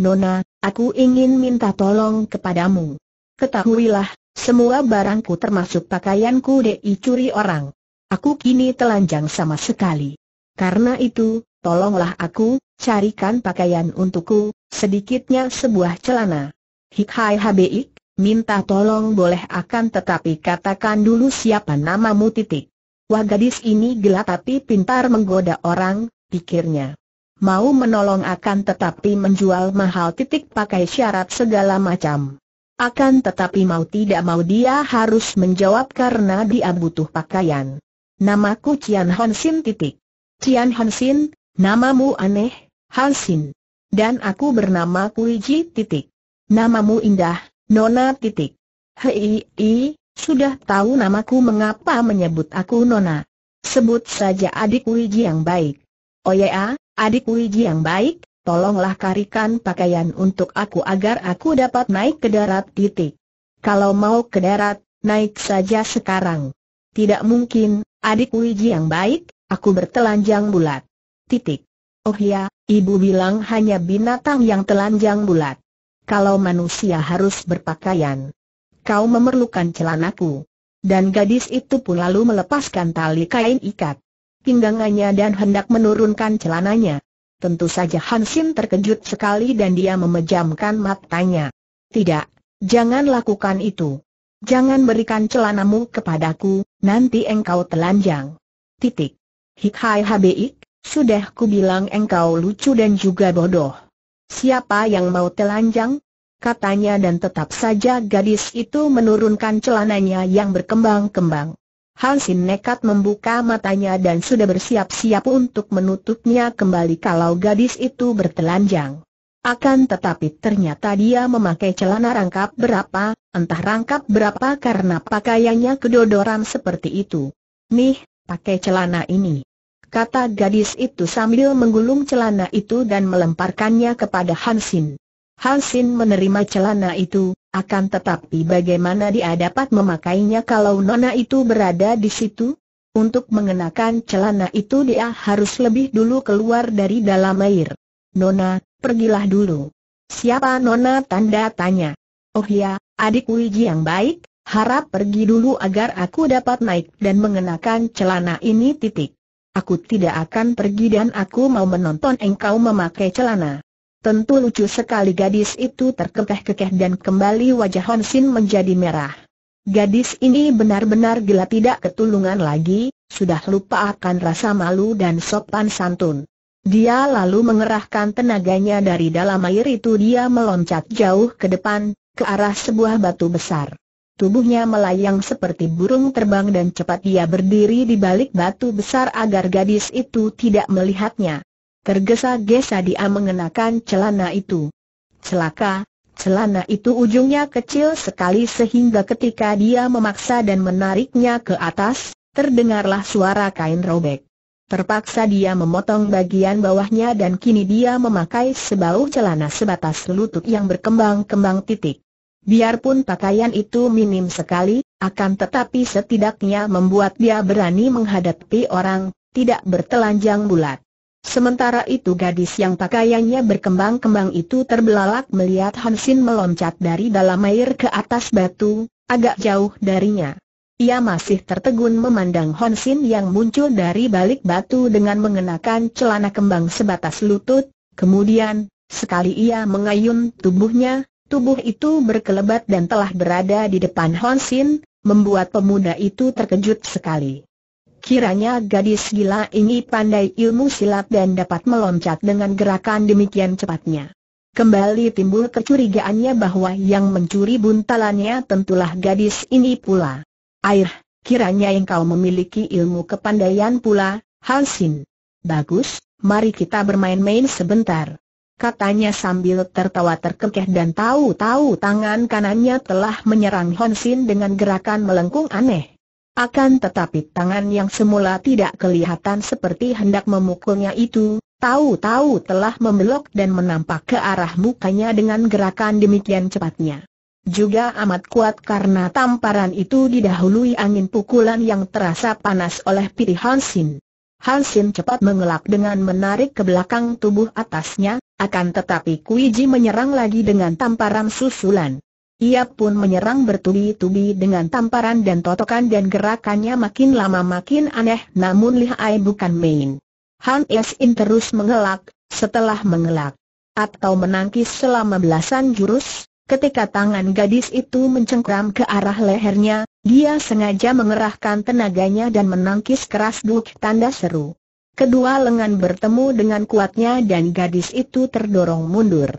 Nona, aku ingin minta tolong kepadamu. Ketahuilah, semua barangku termasuk pakaianku dicuri orang. Aku kini telanjang sama sekali. Karena itu, tolonglah aku, carikan pakaian untukku, sedikitnya sebuah celana. Hikhai Hbik, minta tolong boleh akan tetapi katakan dulu siapa namamu titik. Wah gadis ini gelap tapi pintar menggoda orang, pikirnya mau menolong akan tetapi menjual mahal titik pakai syarat segala macam. Akan tetapi mau tidak mau dia harus menjawab karena dia butuh pakaian. Namaku Cian Hansin titik. Cian Hansin, namamu aneh, Hansin. Dan aku bernama Kuiji titik. Namamu indah, Nona titik. Hei, i, sudah tahu namaku mengapa menyebut aku Nona. Sebut saja adik Kuiji yang baik. Oh ya, Adik Wiji yang baik, tolonglah karikan pakaian untuk aku agar aku dapat naik ke darat titik. Kalau mau ke darat, naik saja sekarang. Tidak mungkin, adik Wiji yang baik, aku bertelanjang bulat. Titik. Oh ya, ibu bilang hanya binatang yang telanjang bulat. Kalau manusia harus berpakaian. Kau memerlukan celanaku. Dan gadis itu pun lalu melepaskan tali kain ikat pinggangannya dan hendak menurunkan celananya. Tentu saja Hansin terkejut sekali dan dia memejamkan matanya. Tidak, jangan lakukan itu. Jangan berikan celanamu kepadaku, nanti engkau telanjang. Titik. hai HBI, sudah ku bilang engkau lucu dan juga bodoh. Siapa yang mau telanjang? Katanya dan tetap saja gadis itu menurunkan celananya yang berkembang-kembang. Hansin nekat membuka matanya dan sudah bersiap-siap untuk menutupnya kembali kalau gadis itu bertelanjang. Akan tetapi ternyata dia memakai celana rangkap berapa, entah rangkap berapa karena pakaiannya kedodoran seperti itu. Nih, pakai celana ini. Kata gadis itu sambil menggulung celana itu dan melemparkannya kepada Hansin. Hansin menerima celana itu, akan tetapi bagaimana dia dapat memakainya kalau nona itu berada di situ? Untuk mengenakan celana itu dia harus lebih dulu keluar dari dalam air. Nona, pergilah dulu. Siapa Nona tanda tanya. Oh ya, adik Wiji yang baik, harap pergi dulu agar aku dapat naik dan mengenakan celana ini titik. Aku tidak akan pergi dan aku mau menonton engkau memakai celana. Tentu lucu sekali gadis itu terkekeh-kekeh dan kembali wajah Hon menjadi merah. Gadis ini benar-benar gila tidak ketulungan lagi, sudah lupa akan rasa malu dan sopan santun. Dia lalu mengerahkan tenaganya dari dalam air itu dia meloncat jauh ke depan, ke arah sebuah batu besar. Tubuhnya melayang seperti burung terbang dan cepat dia berdiri di balik batu besar agar gadis itu tidak melihatnya. Tergesa-gesa dia mengenakan celana itu. Celaka, celana itu ujungnya kecil sekali sehingga ketika dia memaksa dan menariknya ke atas, terdengarlah suara kain robek. Terpaksa dia memotong bagian bawahnya dan kini dia memakai sebau celana sebatas lutut yang berkembang-kembang titik. Biarpun pakaian itu minim sekali, akan tetapi setidaknya membuat dia berani menghadapi orang, tidak bertelanjang bulat. Sementara itu gadis yang pakaiannya berkembang-kembang itu terbelalak melihat Hansin meloncat dari dalam air ke atas batu, agak jauh darinya. Ia masih tertegun memandang Hansin yang muncul dari balik batu dengan mengenakan celana kembang sebatas lutut, kemudian, sekali ia mengayun tubuhnya, tubuh itu berkelebat dan telah berada di depan Hansin, membuat pemuda itu terkejut sekali. Kiranya gadis gila ini pandai ilmu silat dan dapat meloncat dengan gerakan demikian cepatnya. Kembali timbul kecurigaannya bahwa yang mencuri buntalannya tentulah gadis ini pula. Air, kiranya yang kau memiliki ilmu kepandaian pula, Hansin. Bagus, mari kita bermain-main sebentar. Katanya sambil tertawa terkekeh dan tahu-tahu tangan kanannya telah menyerang Hansin dengan gerakan melengkung aneh. Akan tetapi tangan yang semula tidak kelihatan seperti hendak memukulnya itu, tahu-tahu telah membelok dan menampak ke arah mukanya dengan gerakan demikian cepatnya. Juga amat kuat karena tamparan itu didahului angin pukulan yang terasa panas oleh Piri Hansin. Hansin cepat mengelak dengan menarik ke belakang tubuh atasnya, akan tetapi Kuiji menyerang lagi dengan tamparan susulan. Ia pun menyerang bertubi-tubi dengan tamparan dan totokan dan gerakannya makin lama makin aneh namun lihai bukan main. Han Esin terus mengelak, setelah mengelak atau menangkis selama belasan jurus, ketika tangan gadis itu mencengkram ke arah lehernya, dia sengaja mengerahkan tenaganya dan menangkis keras duk tanda seru. Kedua lengan bertemu dengan kuatnya dan gadis itu terdorong mundur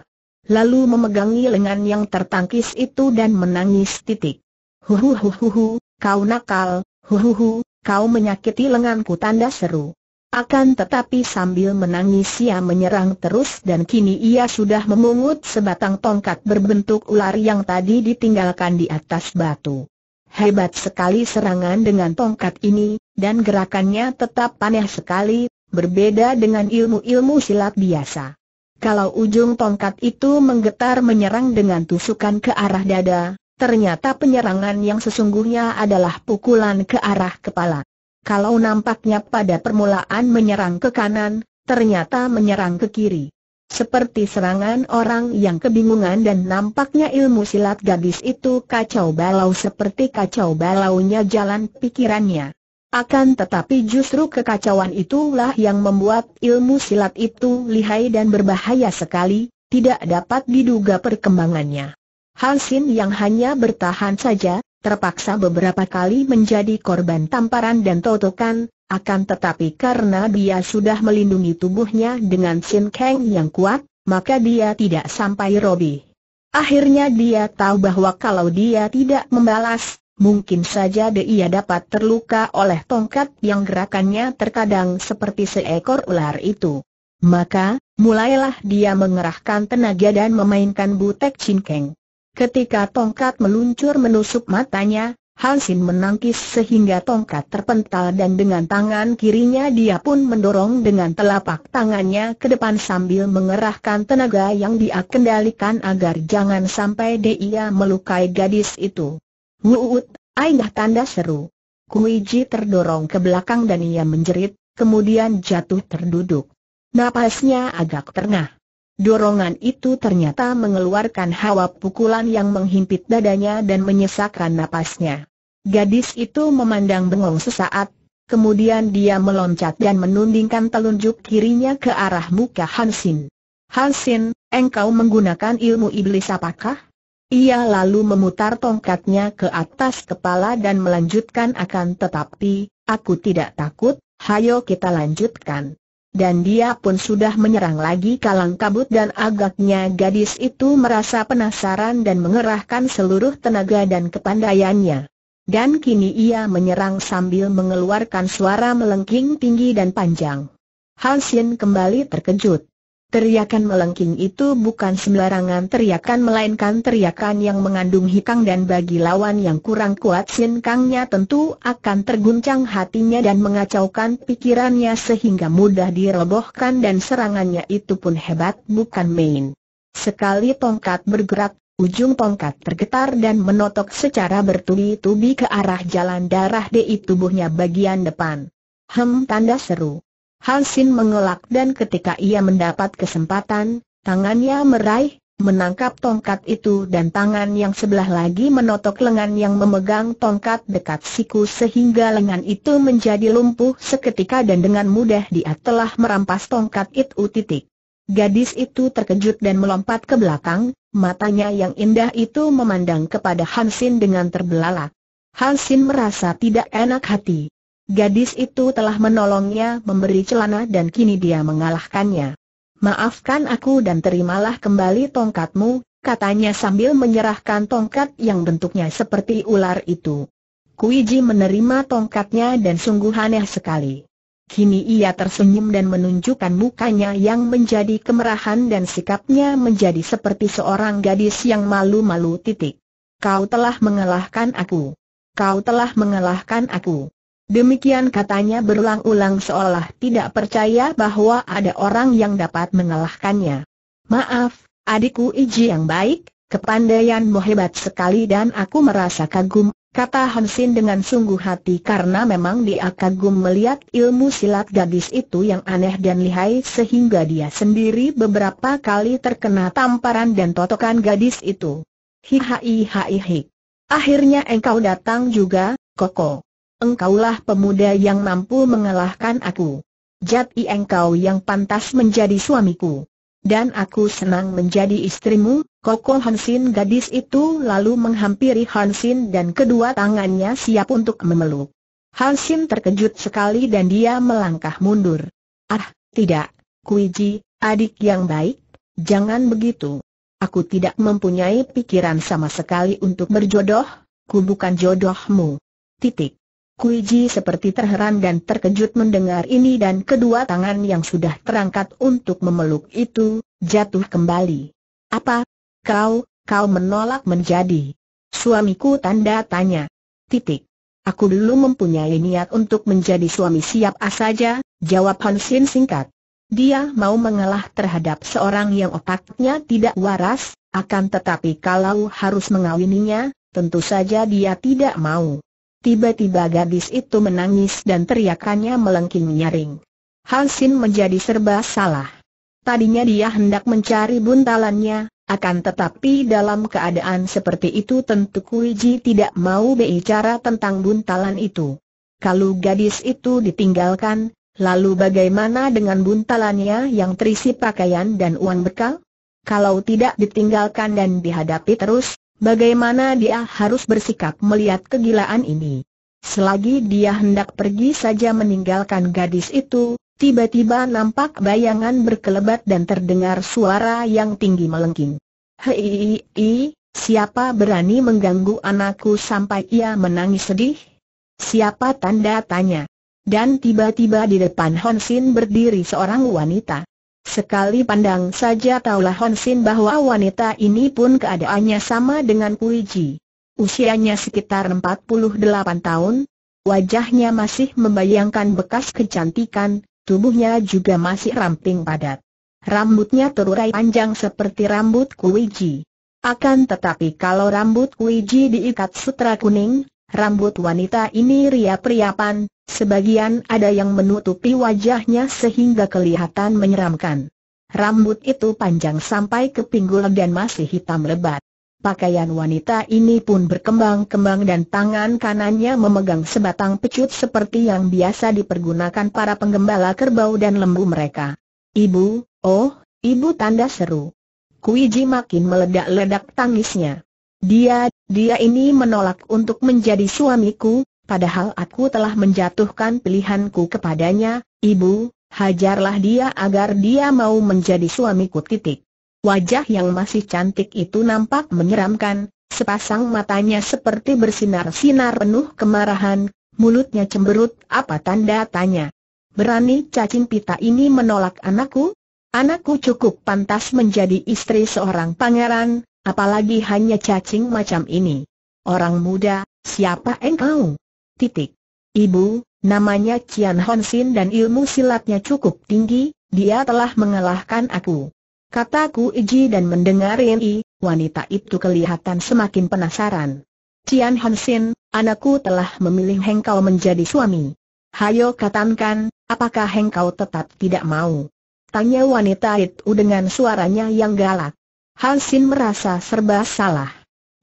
lalu memegangi lengan yang tertangkis itu dan menangis titik. Huhuhuhuhu, kau nakal, huhuhu, kau menyakiti lenganku tanda seru. Akan tetapi sambil menangis ia menyerang terus dan kini ia sudah memungut sebatang tongkat berbentuk ular yang tadi ditinggalkan di atas batu. Hebat sekali serangan dengan tongkat ini, dan gerakannya tetap aneh sekali, berbeda dengan ilmu-ilmu silat biasa. Kalau ujung tongkat itu menggetar menyerang dengan tusukan ke arah dada, ternyata penyerangan yang sesungguhnya adalah pukulan ke arah kepala. Kalau nampaknya pada permulaan menyerang ke kanan, ternyata menyerang ke kiri. Seperti serangan orang yang kebingungan dan nampaknya ilmu silat gadis itu kacau balau seperti kacau balaunya jalan pikirannya. Akan tetapi justru kekacauan itulah yang membuat ilmu silat itu lihai dan berbahaya sekali, tidak dapat diduga perkembangannya. Hansin yang hanya bertahan saja, terpaksa beberapa kali menjadi korban tamparan dan totokan, akan tetapi karena dia sudah melindungi tubuhnya dengan Sin Kang yang kuat, maka dia tidak sampai robi. Akhirnya dia tahu bahwa kalau dia tidak membalas, mungkin saja dia dapat terluka oleh tongkat yang gerakannya terkadang seperti seekor ular itu. Maka, mulailah dia mengerahkan tenaga dan memainkan butek cinkeng. Ketika tongkat meluncur menusuk matanya, Hansin menangkis sehingga tongkat terpental dan dengan tangan kirinya dia pun mendorong dengan telapak tangannya ke depan sambil mengerahkan tenaga yang dia kendalikan agar jangan sampai dia melukai gadis itu. Wuut, aindah tanda seru. Kuiji terdorong ke belakang dan ia menjerit, kemudian jatuh terduduk. Napasnya agak terengah. Dorongan itu ternyata mengeluarkan hawa pukulan yang menghimpit dadanya dan menyesakkan napasnya. Gadis itu memandang bengong sesaat, kemudian dia meloncat dan menundingkan telunjuk kirinya ke arah muka Hansin. Hansin, engkau menggunakan ilmu iblis apakah? Ia lalu memutar tongkatnya ke atas kepala dan melanjutkan akan tetapi, aku tidak takut, hayo kita lanjutkan. Dan dia pun sudah menyerang lagi kalang kabut dan agaknya gadis itu merasa penasaran dan mengerahkan seluruh tenaga dan kepandaiannya. Dan kini ia menyerang sambil mengeluarkan suara melengking tinggi dan panjang. Hansin kembali terkejut. Teriakan melengking itu bukan sembarangan teriakan melainkan teriakan yang mengandung hikang dan bagi lawan yang kurang kuat Sin Kangnya tentu akan terguncang hatinya dan mengacaukan pikirannya sehingga mudah dirobohkan dan serangannya itu pun hebat bukan main. Sekali tongkat bergerak, ujung tongkat tergetar dan menotok secara bertubi-tubi ke arah jalan darah di tubuhnya bagian depan. Hem tanda seru. Hansin mengelak dan ketika ia mendapat kesempatan, tangannya meraih, menangkap tongkat itu dan tangan yang sebelah lagi menotok lengan yang memegang tongkat dekat siku sehingga lengan itu menjadi lumpuh seketika dan dengan mudah dia telah merampas tongkat itu titik. Gadis itu terkejut dan melompat ke belakang, matanya yang indah itu memandang kepada Hansin dengan terbelalak. Hansin merasa tidak enak hati. Gadis itu telah menolongnya memberi celana dan kini dia mengalahkannya. Maafkan aku dan terimalah kembali tongkatmu, katanya sambil menyerahkan tongkat yang bentuknya seperti ular itu. Kuiji menerima tongkatnya dan sungguh aneh sekali. Kini ia tersenyum dan menunjukkan mukanya yang menjadi kemerahan dan sikapnya menjadi seperti seorang gadis yang malu-malu titik. Kau telah mengalahkan aku. Kau telah mengalahkan aku. Demikian katanya berulang-ulang seolah tidak percaya bahwa ada orang yang dapat mengalahkannya. Maaf, adikku Iji yang baik, kepandaianmu hebat sekali dan aku merasa kagum, kata Hansin dengan sungguh hati karena memang dia kagum melihat ilmu silat gadis itu yang aneh dan lihai sehingga dia sendiri beberapa kali terkena tamparan dan totokan gadis itu. Hihaihihih. Akhirnya engkau datang juga, Koko engkaulah pemuda yang mampu mengalahkan aku. Jati engkau yang pantas menjadi suamiku. Dan aku senang menjadi istrimu, Koko Hansin gadis itu lalu menghampiri Hansin dan kedua tangannya siap untuk memeluk. Hansin terkejut sekali dan dia melangkah mundur. Ah, tidak, Kuiji, adik yang baik, jangan begitu. Aku tidak mempunyai pikiran sama sekali untuk berjodoh, ku bukan jodohmu. Titik. Kuiji seperti terheran dan terkejut mendengar ini dan kedua tangan yang sudah terangkat untuk memeluk itu, jatuh kembali. Apa? Kau, kau menolak menjadi suamiku tanda tanya. Titik. Aku dulu mempunyai niat untuk menjadi suami siapa saja, jawab Han Sin singkat. Dia mau mengalah terhadap seorang yang otaknya tidak waras, akan tetapi kalau harus mengawininya, tentu saja dia tidak mau. Tiba-tiba gadis itu menangis dan teriakannya melengking nyaring. Hansin menjadi serba salah. Tadinya dia hendak mencari buntalannya, akan tetapi dalam keadaan seperti itu tentu Kuiji tidak mau bicara tentang buntalan itu. Kalau gadis itu ditinggalkan, lalu bagaimana dengan buntalannya yang terisi pakaian dan uang bekal? Kalau tidak ditinggalkan dan dihadapi terus, bagaimana dia harus bersikap melihat kegilaan ini. Selagi dia hendak pergi saja meninggalkan gadis itu, tiba-tiba nampak bayangan berkelebat dan terdengar suara yang tinggi melengking. Hei, siapa berani mengganggu anakku sampai ia menangis sedih? Siapa tanda tanya? Dan tiba-tiba di depan Honsin berdiri seorang wanita. Sekali pandang saja taulah Hon Sin bahwa wanita ini pun keadaannya sama dengan Kui Ji. Usianya sekitar 48 tahun, wajahnya masih membayangkan bekas kecantikan, tubuhnya juga masih ramping padat. Rambutnya terurai panjang seperti rambut Kui Ji. Akan tetapi kalau rambut Kuiji diikat sutra kuning, Rambut wanita ini riap-riapan, sebagian ada yang menutupi wajahnya sehingga kelihatan menyeramkan. Rambut itu panjang sampai ke pinggul dan masih hitam lebat. Pakaian wanita ini pun berkembang-kembang dan tangan kanannya memegang sebatang pecut seperti yang biasa dipergunakan para penggembala kerbau dan lembu mereka. Ibu, oh, ibu tanda seru. Kuiji makin meledak-ledak tangisnya. Dia, dia ini menolak untuk menjadi suamiku, padahal aku telah menjatuhkan pilihanku kepadanya, ibu, hajarlah dia agar dia mau menjadi suamiku titik. Wajah yang masih cantik itu nampak menyeramkan, sepasang matanya seperti bersinar-sinar penuh kemarahan, mulutnya cemberut apa tanda tanya. Berani cacing pita ini menolak anakku? Anakku cukup pantas menjadi istri seorang pangeran, Apalagi hanya cacing macam ini. Orang muda, siapa engkau? Titik. Ibu, namanya Cian Honsin dan ilmu silatnya cukup tinggi, dia telah mengalahkan aku. Kataku Iji dan mendengar Yi, wanita itu kelihatan semakin penasaran. Cian Honsin, anakku telah memilih engkau menjadi suami. Hayo katakan, apakah engkau tetap tidak mau? Tanya wanita itu dengan suaranya yang galak. Hansin merasa serba salah.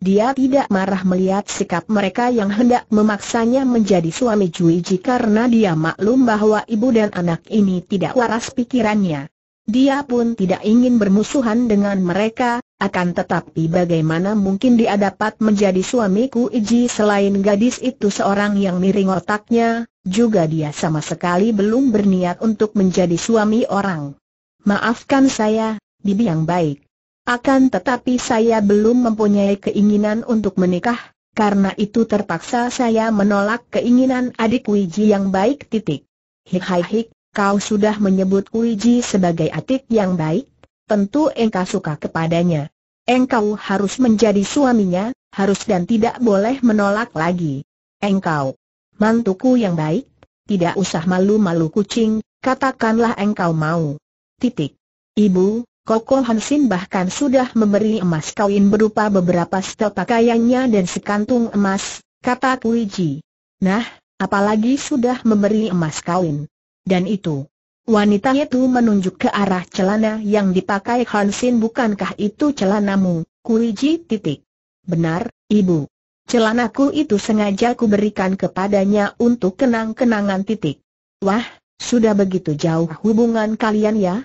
Dia tidak marah melihat sikap mereka yang hendak memaksanya menjadi suami Juiji karena dia maklum bahwa ibu dan anak ini tidak waras pikirannya. Dia pun tidak ingin bermusuhan dengan mereka, akan tetapi bagaimana mungkin dia dapat menjadi suamiku Iji selain gadis itu seorang yang miring otaknya, juga dia sama sekali belum berniat untuk menjadi suami orang. Maafkan saya, bibi yang baik. Akan tetapi saya belum mempunyai keinginan untuk menikah, karena itu terpaksa saya menolak keinginan adik Wiji yang baik titik. Hik-hik, kau sudah menyebut Wiji sebagai adik yang baik, tentu engkau suka kepadanya. Engkau harus menjadi suaminya, harus dan tidak boleh menolak lagi. Engkau, mantuku yang baik, tidak usah malu-malu kucing, katakanlah engkau mau. Titik. Ibu, Koko Hansin bahkan sudah memberi emas kawin berupa beberapa setel pakaiannya dan sekantung emas, kata Puiji. Nah, apalagi sudah memberi emas kawin. Dan itu, wanita itu menunjuk ke arah celana yang dipakai Hansin bukankah itu celanamu, Kuiji titik. Benar, ibu. Celanaku itu sengaja kuberikan kepadanya untuk kenang-kenangan titik. Wah, sudah begitu jauh hubungan kalian ya?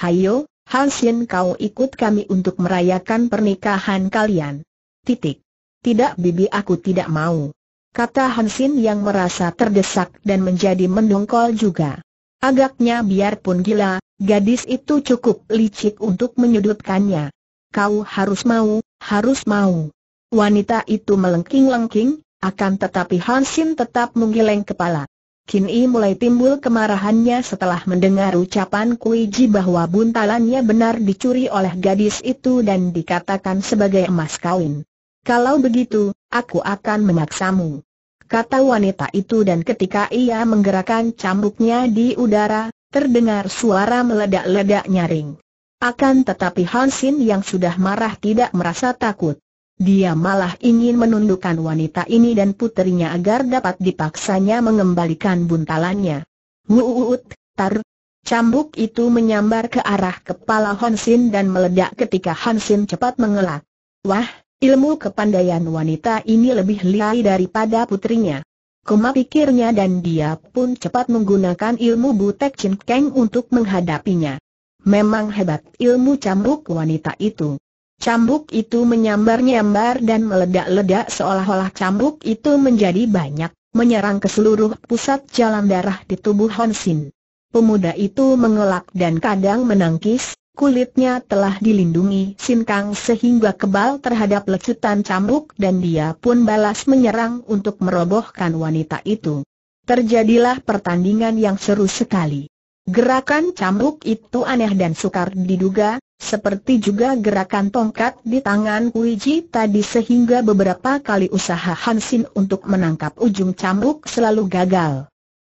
Hayo, Hansin kau ikut kami untuk merayakan pernikahan kalian. Titik. Tidak bibi aku tidak mau. Kata Hansin yang merasa terdesak dan menjadi mendongkol juga. Agaknya biarpun gila, gadis itu cukup licik untuk menyudutkannya. Kau harus mau, harus mau. Wanita itu melengking-lengking, akan tetapi Hansin tetap menggeleng kepala. Kin I mulai timbul kemarahannya setelah mendengar ucapan Kui Ji bahwa buntalannya benar dicuri oleh gadis itu dan dikatakan sebagai emas kawin. Kalau begitu, aku akan memaksamu. Kata wanita itu dan ketika ia menggerakkan cambuknya di udara, terdengar suara meledak-ledak nyaring. Akan tetapi Hansin yang sudah marah tidak merasa takut. Dia malah ingin menundukkan wanita ini dan puterinya agar dapat dipaksanya mengembalikan buntalannya. Wuut, tar. Cambuk itu menyambar ke arah kepala Hansin dan meledak ketika Hansin cepat mengelak. Wah, ilmu kepandaian wanita ini lebih liar daripada putrinya. Kuma pikirnya dan dia pun cepat menggunakan ilmu butek keng untuk menghadapinya. Memang hebat ilmu cambuk wanita itu. Cambuk itu menyambar-nyambar dan meledak-ledak seolah-olah cambuk itu menjadi banyak, menyerang ke seluruh pusat jalan darah di tubuh Honsin. Pemuda itu mengelak dan kadang menangkis, kulitnya telah dilindungi sinkang sehingga kebal terhadap lecutan cambuk dan dia pun balas menyerang untuk merobohkan wanita itu. Terjadilah pertandingan yang seru sekali. Gerakan cambuk itu aneh dan sukar diduga, seperti juga gerakan tongkat di tangan Kuiji tadi sehingga beberapa kali usaha Hansin untuk menangkap ujung cambuk selalu gagal.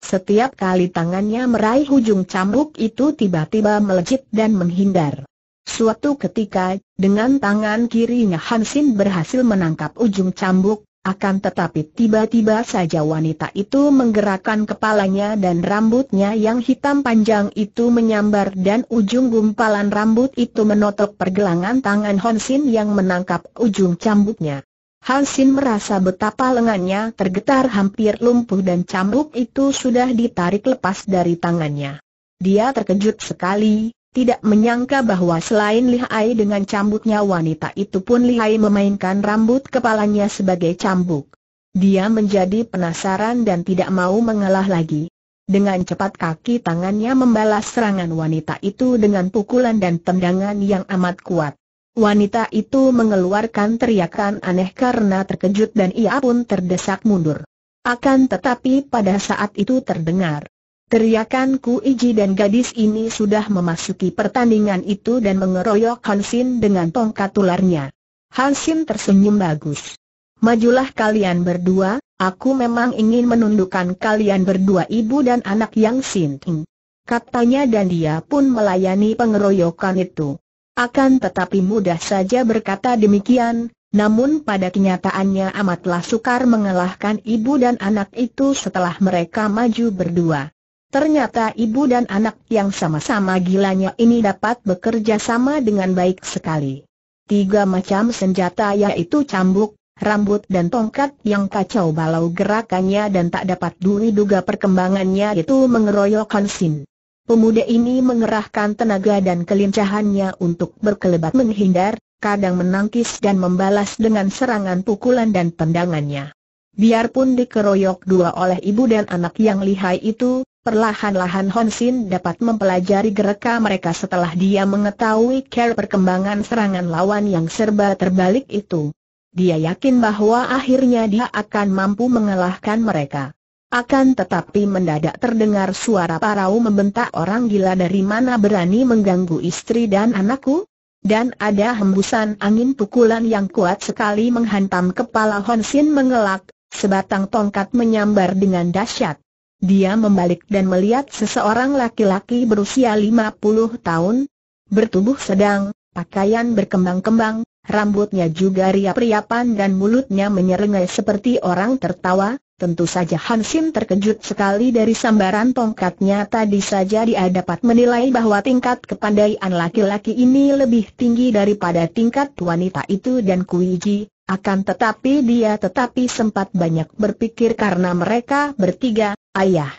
Setiap kali tangannya meraih ujung cambuk itu tiba-tiba melejit dan menghindar. Suatu ketika, dengan tangan kirinya Hansin berhasil menangkap ujung cambuk, akan tetapi tiba-tiba saja wanita itu menggerakkan kepalanya dan rambutnya yang hitam panjang itu menyambar dan ujung gumpalan rambut itu menotok pergelangan tangan Hansin yang menangkap ujung cambuknya. Hansin merasa betapa lengannya tergetar hampir lumpuh dan cambuk itu sudah ditarik lepas dari tangannya. Dia terkejut sekali, tidak menyangka bahwa selain lihai dengan cambuknya wanita itu pun lihai memainkan rambut kepalanya sebagai cambuk. Dia menjadi penasaran dan tidak mau mengalah lagi. Dengan cepat kaki tangannya membalas serangan wanita itu dengan pukulan dan tendangan yang amat kuat. Wanita itu mengeluarkan teriakan aneh karena terkejut dan ia pun terdesak mundur. Akan tetapi pada saat itu terdengar Teriakan Iji dan gadis ini sudah memasuki pertandingan itu dan mengeroyok Hansin dengan tongkat tularnya. Hansin tersenyum bagus. Majulah kalian berdua, aku memang ingin menundukkan kalian berdua ibu dan anak yang sinting. Katanya dan dia pun melayani pengeroyokan itu. Akan tetapi mudah saja berkata demikian, namun pada kenyataannya amatlah sukar mengalahkan ibu dan anak itu setelah mereka maju berdua. Ternyata ibu dan anak yang sama-sama gilanya ini dapat bekerja sama dengan baik sekali. Tiga macam senjata yaitu cambuk, rambut dan tongkat yang kacau balau gerakannya dan tak dapat duri duga perkembangannya itu mengeroyok sin. Pemuda ini mengerahkan tenaga dan kelincahannya untuk berkelebat menghindar, kadang menangkis dan membalas dengan serangan pukulan dan tendangannya. Biarpun dikeroyok dua oleh ibu dan anak yang lihai itu, Perlahan-lahan Honsin dapat mempelajari gereka mereka setelah dia mengetahui care perkembangan serangan lawan yang serba terbalik itu. Dia yakin bahwa akhirnya dia akan mampu mengalahkan mereka. Akan tetapi mendadak terdengar suara parau membentak orang gila dari mana berani mengganggu istri dan anakku? Dan ada hembusan angin pukulan yang kuat sekali menghantam kepala Honsin mengelak, sebatang tongkat menyambar dengan dahsyat. Dia membalik dan melihat seseorang laki-laki berusia 50 tahun, bertubuh sedang, pakaian berkembang-kembang, rambutnya juga riap-riapan dan mulutnya menyerengai seperti orang tertawa. Tentu saja Hansim terkejut sekali dari sambaran tongkatnya tadi saja dia dapat menilai bahwa tingkat kepandaian laki-laki ini lebih tinggi daripada tingkat wanita itu dan Kuiji, akan tetapi dia tetapi sempat banyak berpikir karena mereka bertiga, Ayah,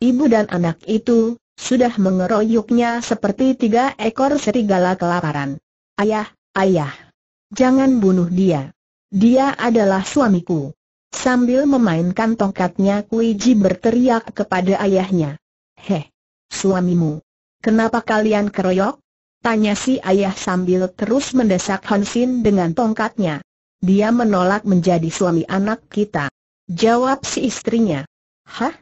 ibu dan anak itu, sudah mengeroyoknya seperti tiga ekor serigala kelaparan. Ayah, ayah, jangan bunuh dia. Dia adalah suamiku. Sambil memainkan tongkatnya Kuiji berteriak kepada ayahnya. Heh, suamimu. Kenapa kalian keroyok? Tanya si ayah sambil terus mendesak Hansin dengan tongkatnya. Dia menolak menjadi suami anak kita. Jawab si istrinya. Hah?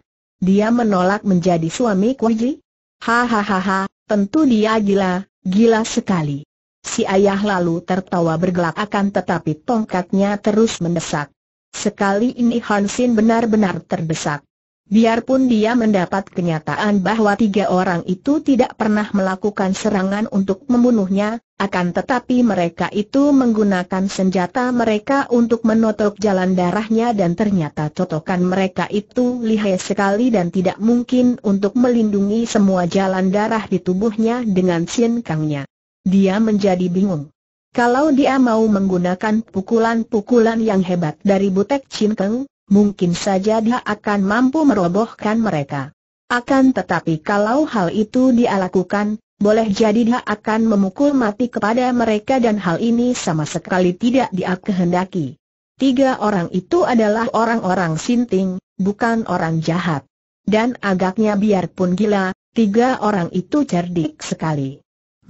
dia menolak menjadi suami Kuji? Hahaha, tentu dia gila, gila sekali. Si ayah lalu tertawa bergelak akan tetapi tongkatnya terus mendesak. Sekali ini Hansin benar-benar terdesak. Biarpun dia mendapat kenyataan bahwa tiga orang itu tidak pernah melakukan serangan untuk membunuhnya, akan tetapi mereka itu menggunakan senjata mereka untuk menotok jalan darahnya dan ternyata totokan mereka itu lihai sekali dan tidak mungkin untuk melindungi semua jalan darah di tubuhnya dengan sinkangnya. Dia menjadi bingung. Kalau dia mau menggunakan pukulan-pukulan yang hebat dari Butek Cinkeng, mungkin saja dia akan mampu merobohkan mereka. Akan tetapi kalau hal itu dia lakukan, boleh jadi dia akan memukul mati kepada mereka dan hal ini sama sekali tidak dia kehendaki. Tiga orang itu adalah orang-orang sinting, bukan orang jahat. Dan agaknya biarpun gila, tiga orang itu cerdik sekali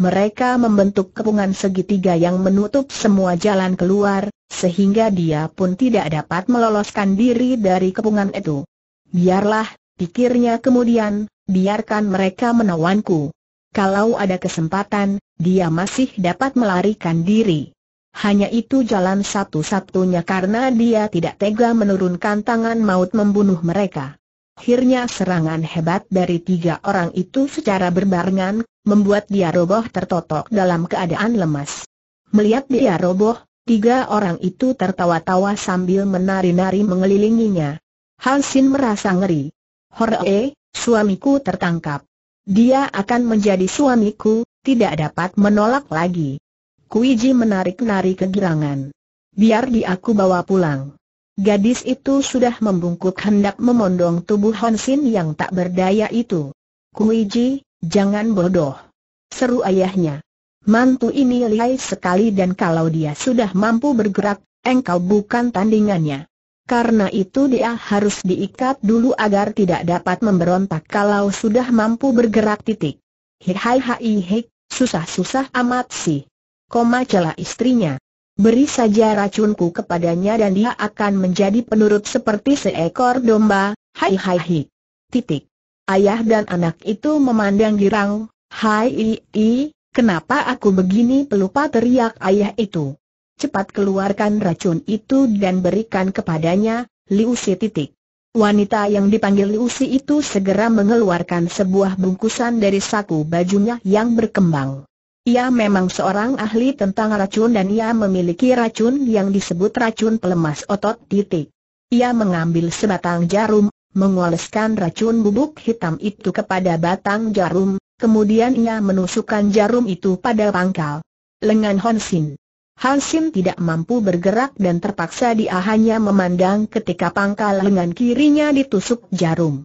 mereka membentuk kepungan segitiga yang menutup semua jalan keluar, sehingga dia pun tidak dapat meloloskan diri dari kepungan itu. Biarlah, pikirnya kemudian, biarkan mereka menawanku. Kalau ada kesempatan, dia masih dapat melarikan diri. Hanya itu jalan satu-satunya karena dia tidak tega menurunkan tangan maut membunuh mereka akhirnya serangan hebat dari tiga orang itu secara berbarengan, membuat dia roboh tertotok dalam keadaan lemas. Melihat dia roboh, tiga orang itu tertawa-tawa sambil menari-nari mengelilinginya. Halsin merasa ngeri. Hore, suamiku tertangkap. Dia akan menjadi suamiku, tidak dapat menolak lagi. Kuiji menarik-nari kegirangan. Biar di aku bawa pulang. Gadis itu sudah membungkuk hendak memondong tubuh Honsin yang tak berdaya itu. Kuiji, jangan bodoh. Seru ayahnya. Mantu ini lihai sekali dan kalau dia sudah mampu bergerak, engkau bukan tandingannya. Karena itu dia harus diikat dulu agar tidak dapat memberontak kalau sudah mampu bergerak titik. Hihai hai hik, susah-susah amat sih. Koma celah istrinya beri saja racunku kepadanya dan dia akan menjadi penurut seperti seekor domba, hai hai hai. Titik. Ayah dan anak itu memandang girang, hai i, i, kenapa aku begini pelupa teriak ayah itu. Cepat keluarkan racun itu dan berikan kepadanya, Liusi titik. Wanita yang dipanggil Liusi itu segera mengeluarkan sebuah bungkusan dari saku bajunya yang berkembang. Ia memang seorang ahli tentang racun dan ia memiliki racun yang disebut racun pelemas otot titik. Ia mengambil sebatang jarum, mengoleskan racun bubuk hitam itu kepada batang jarum, kemudian ia menusukkan jarum itu pada pangkal lengan Honsin. Hansin tidak mampu bergerak dan terpaksa dia hanya memandang ketika pangkal lengan kirinya ditusuk jarum.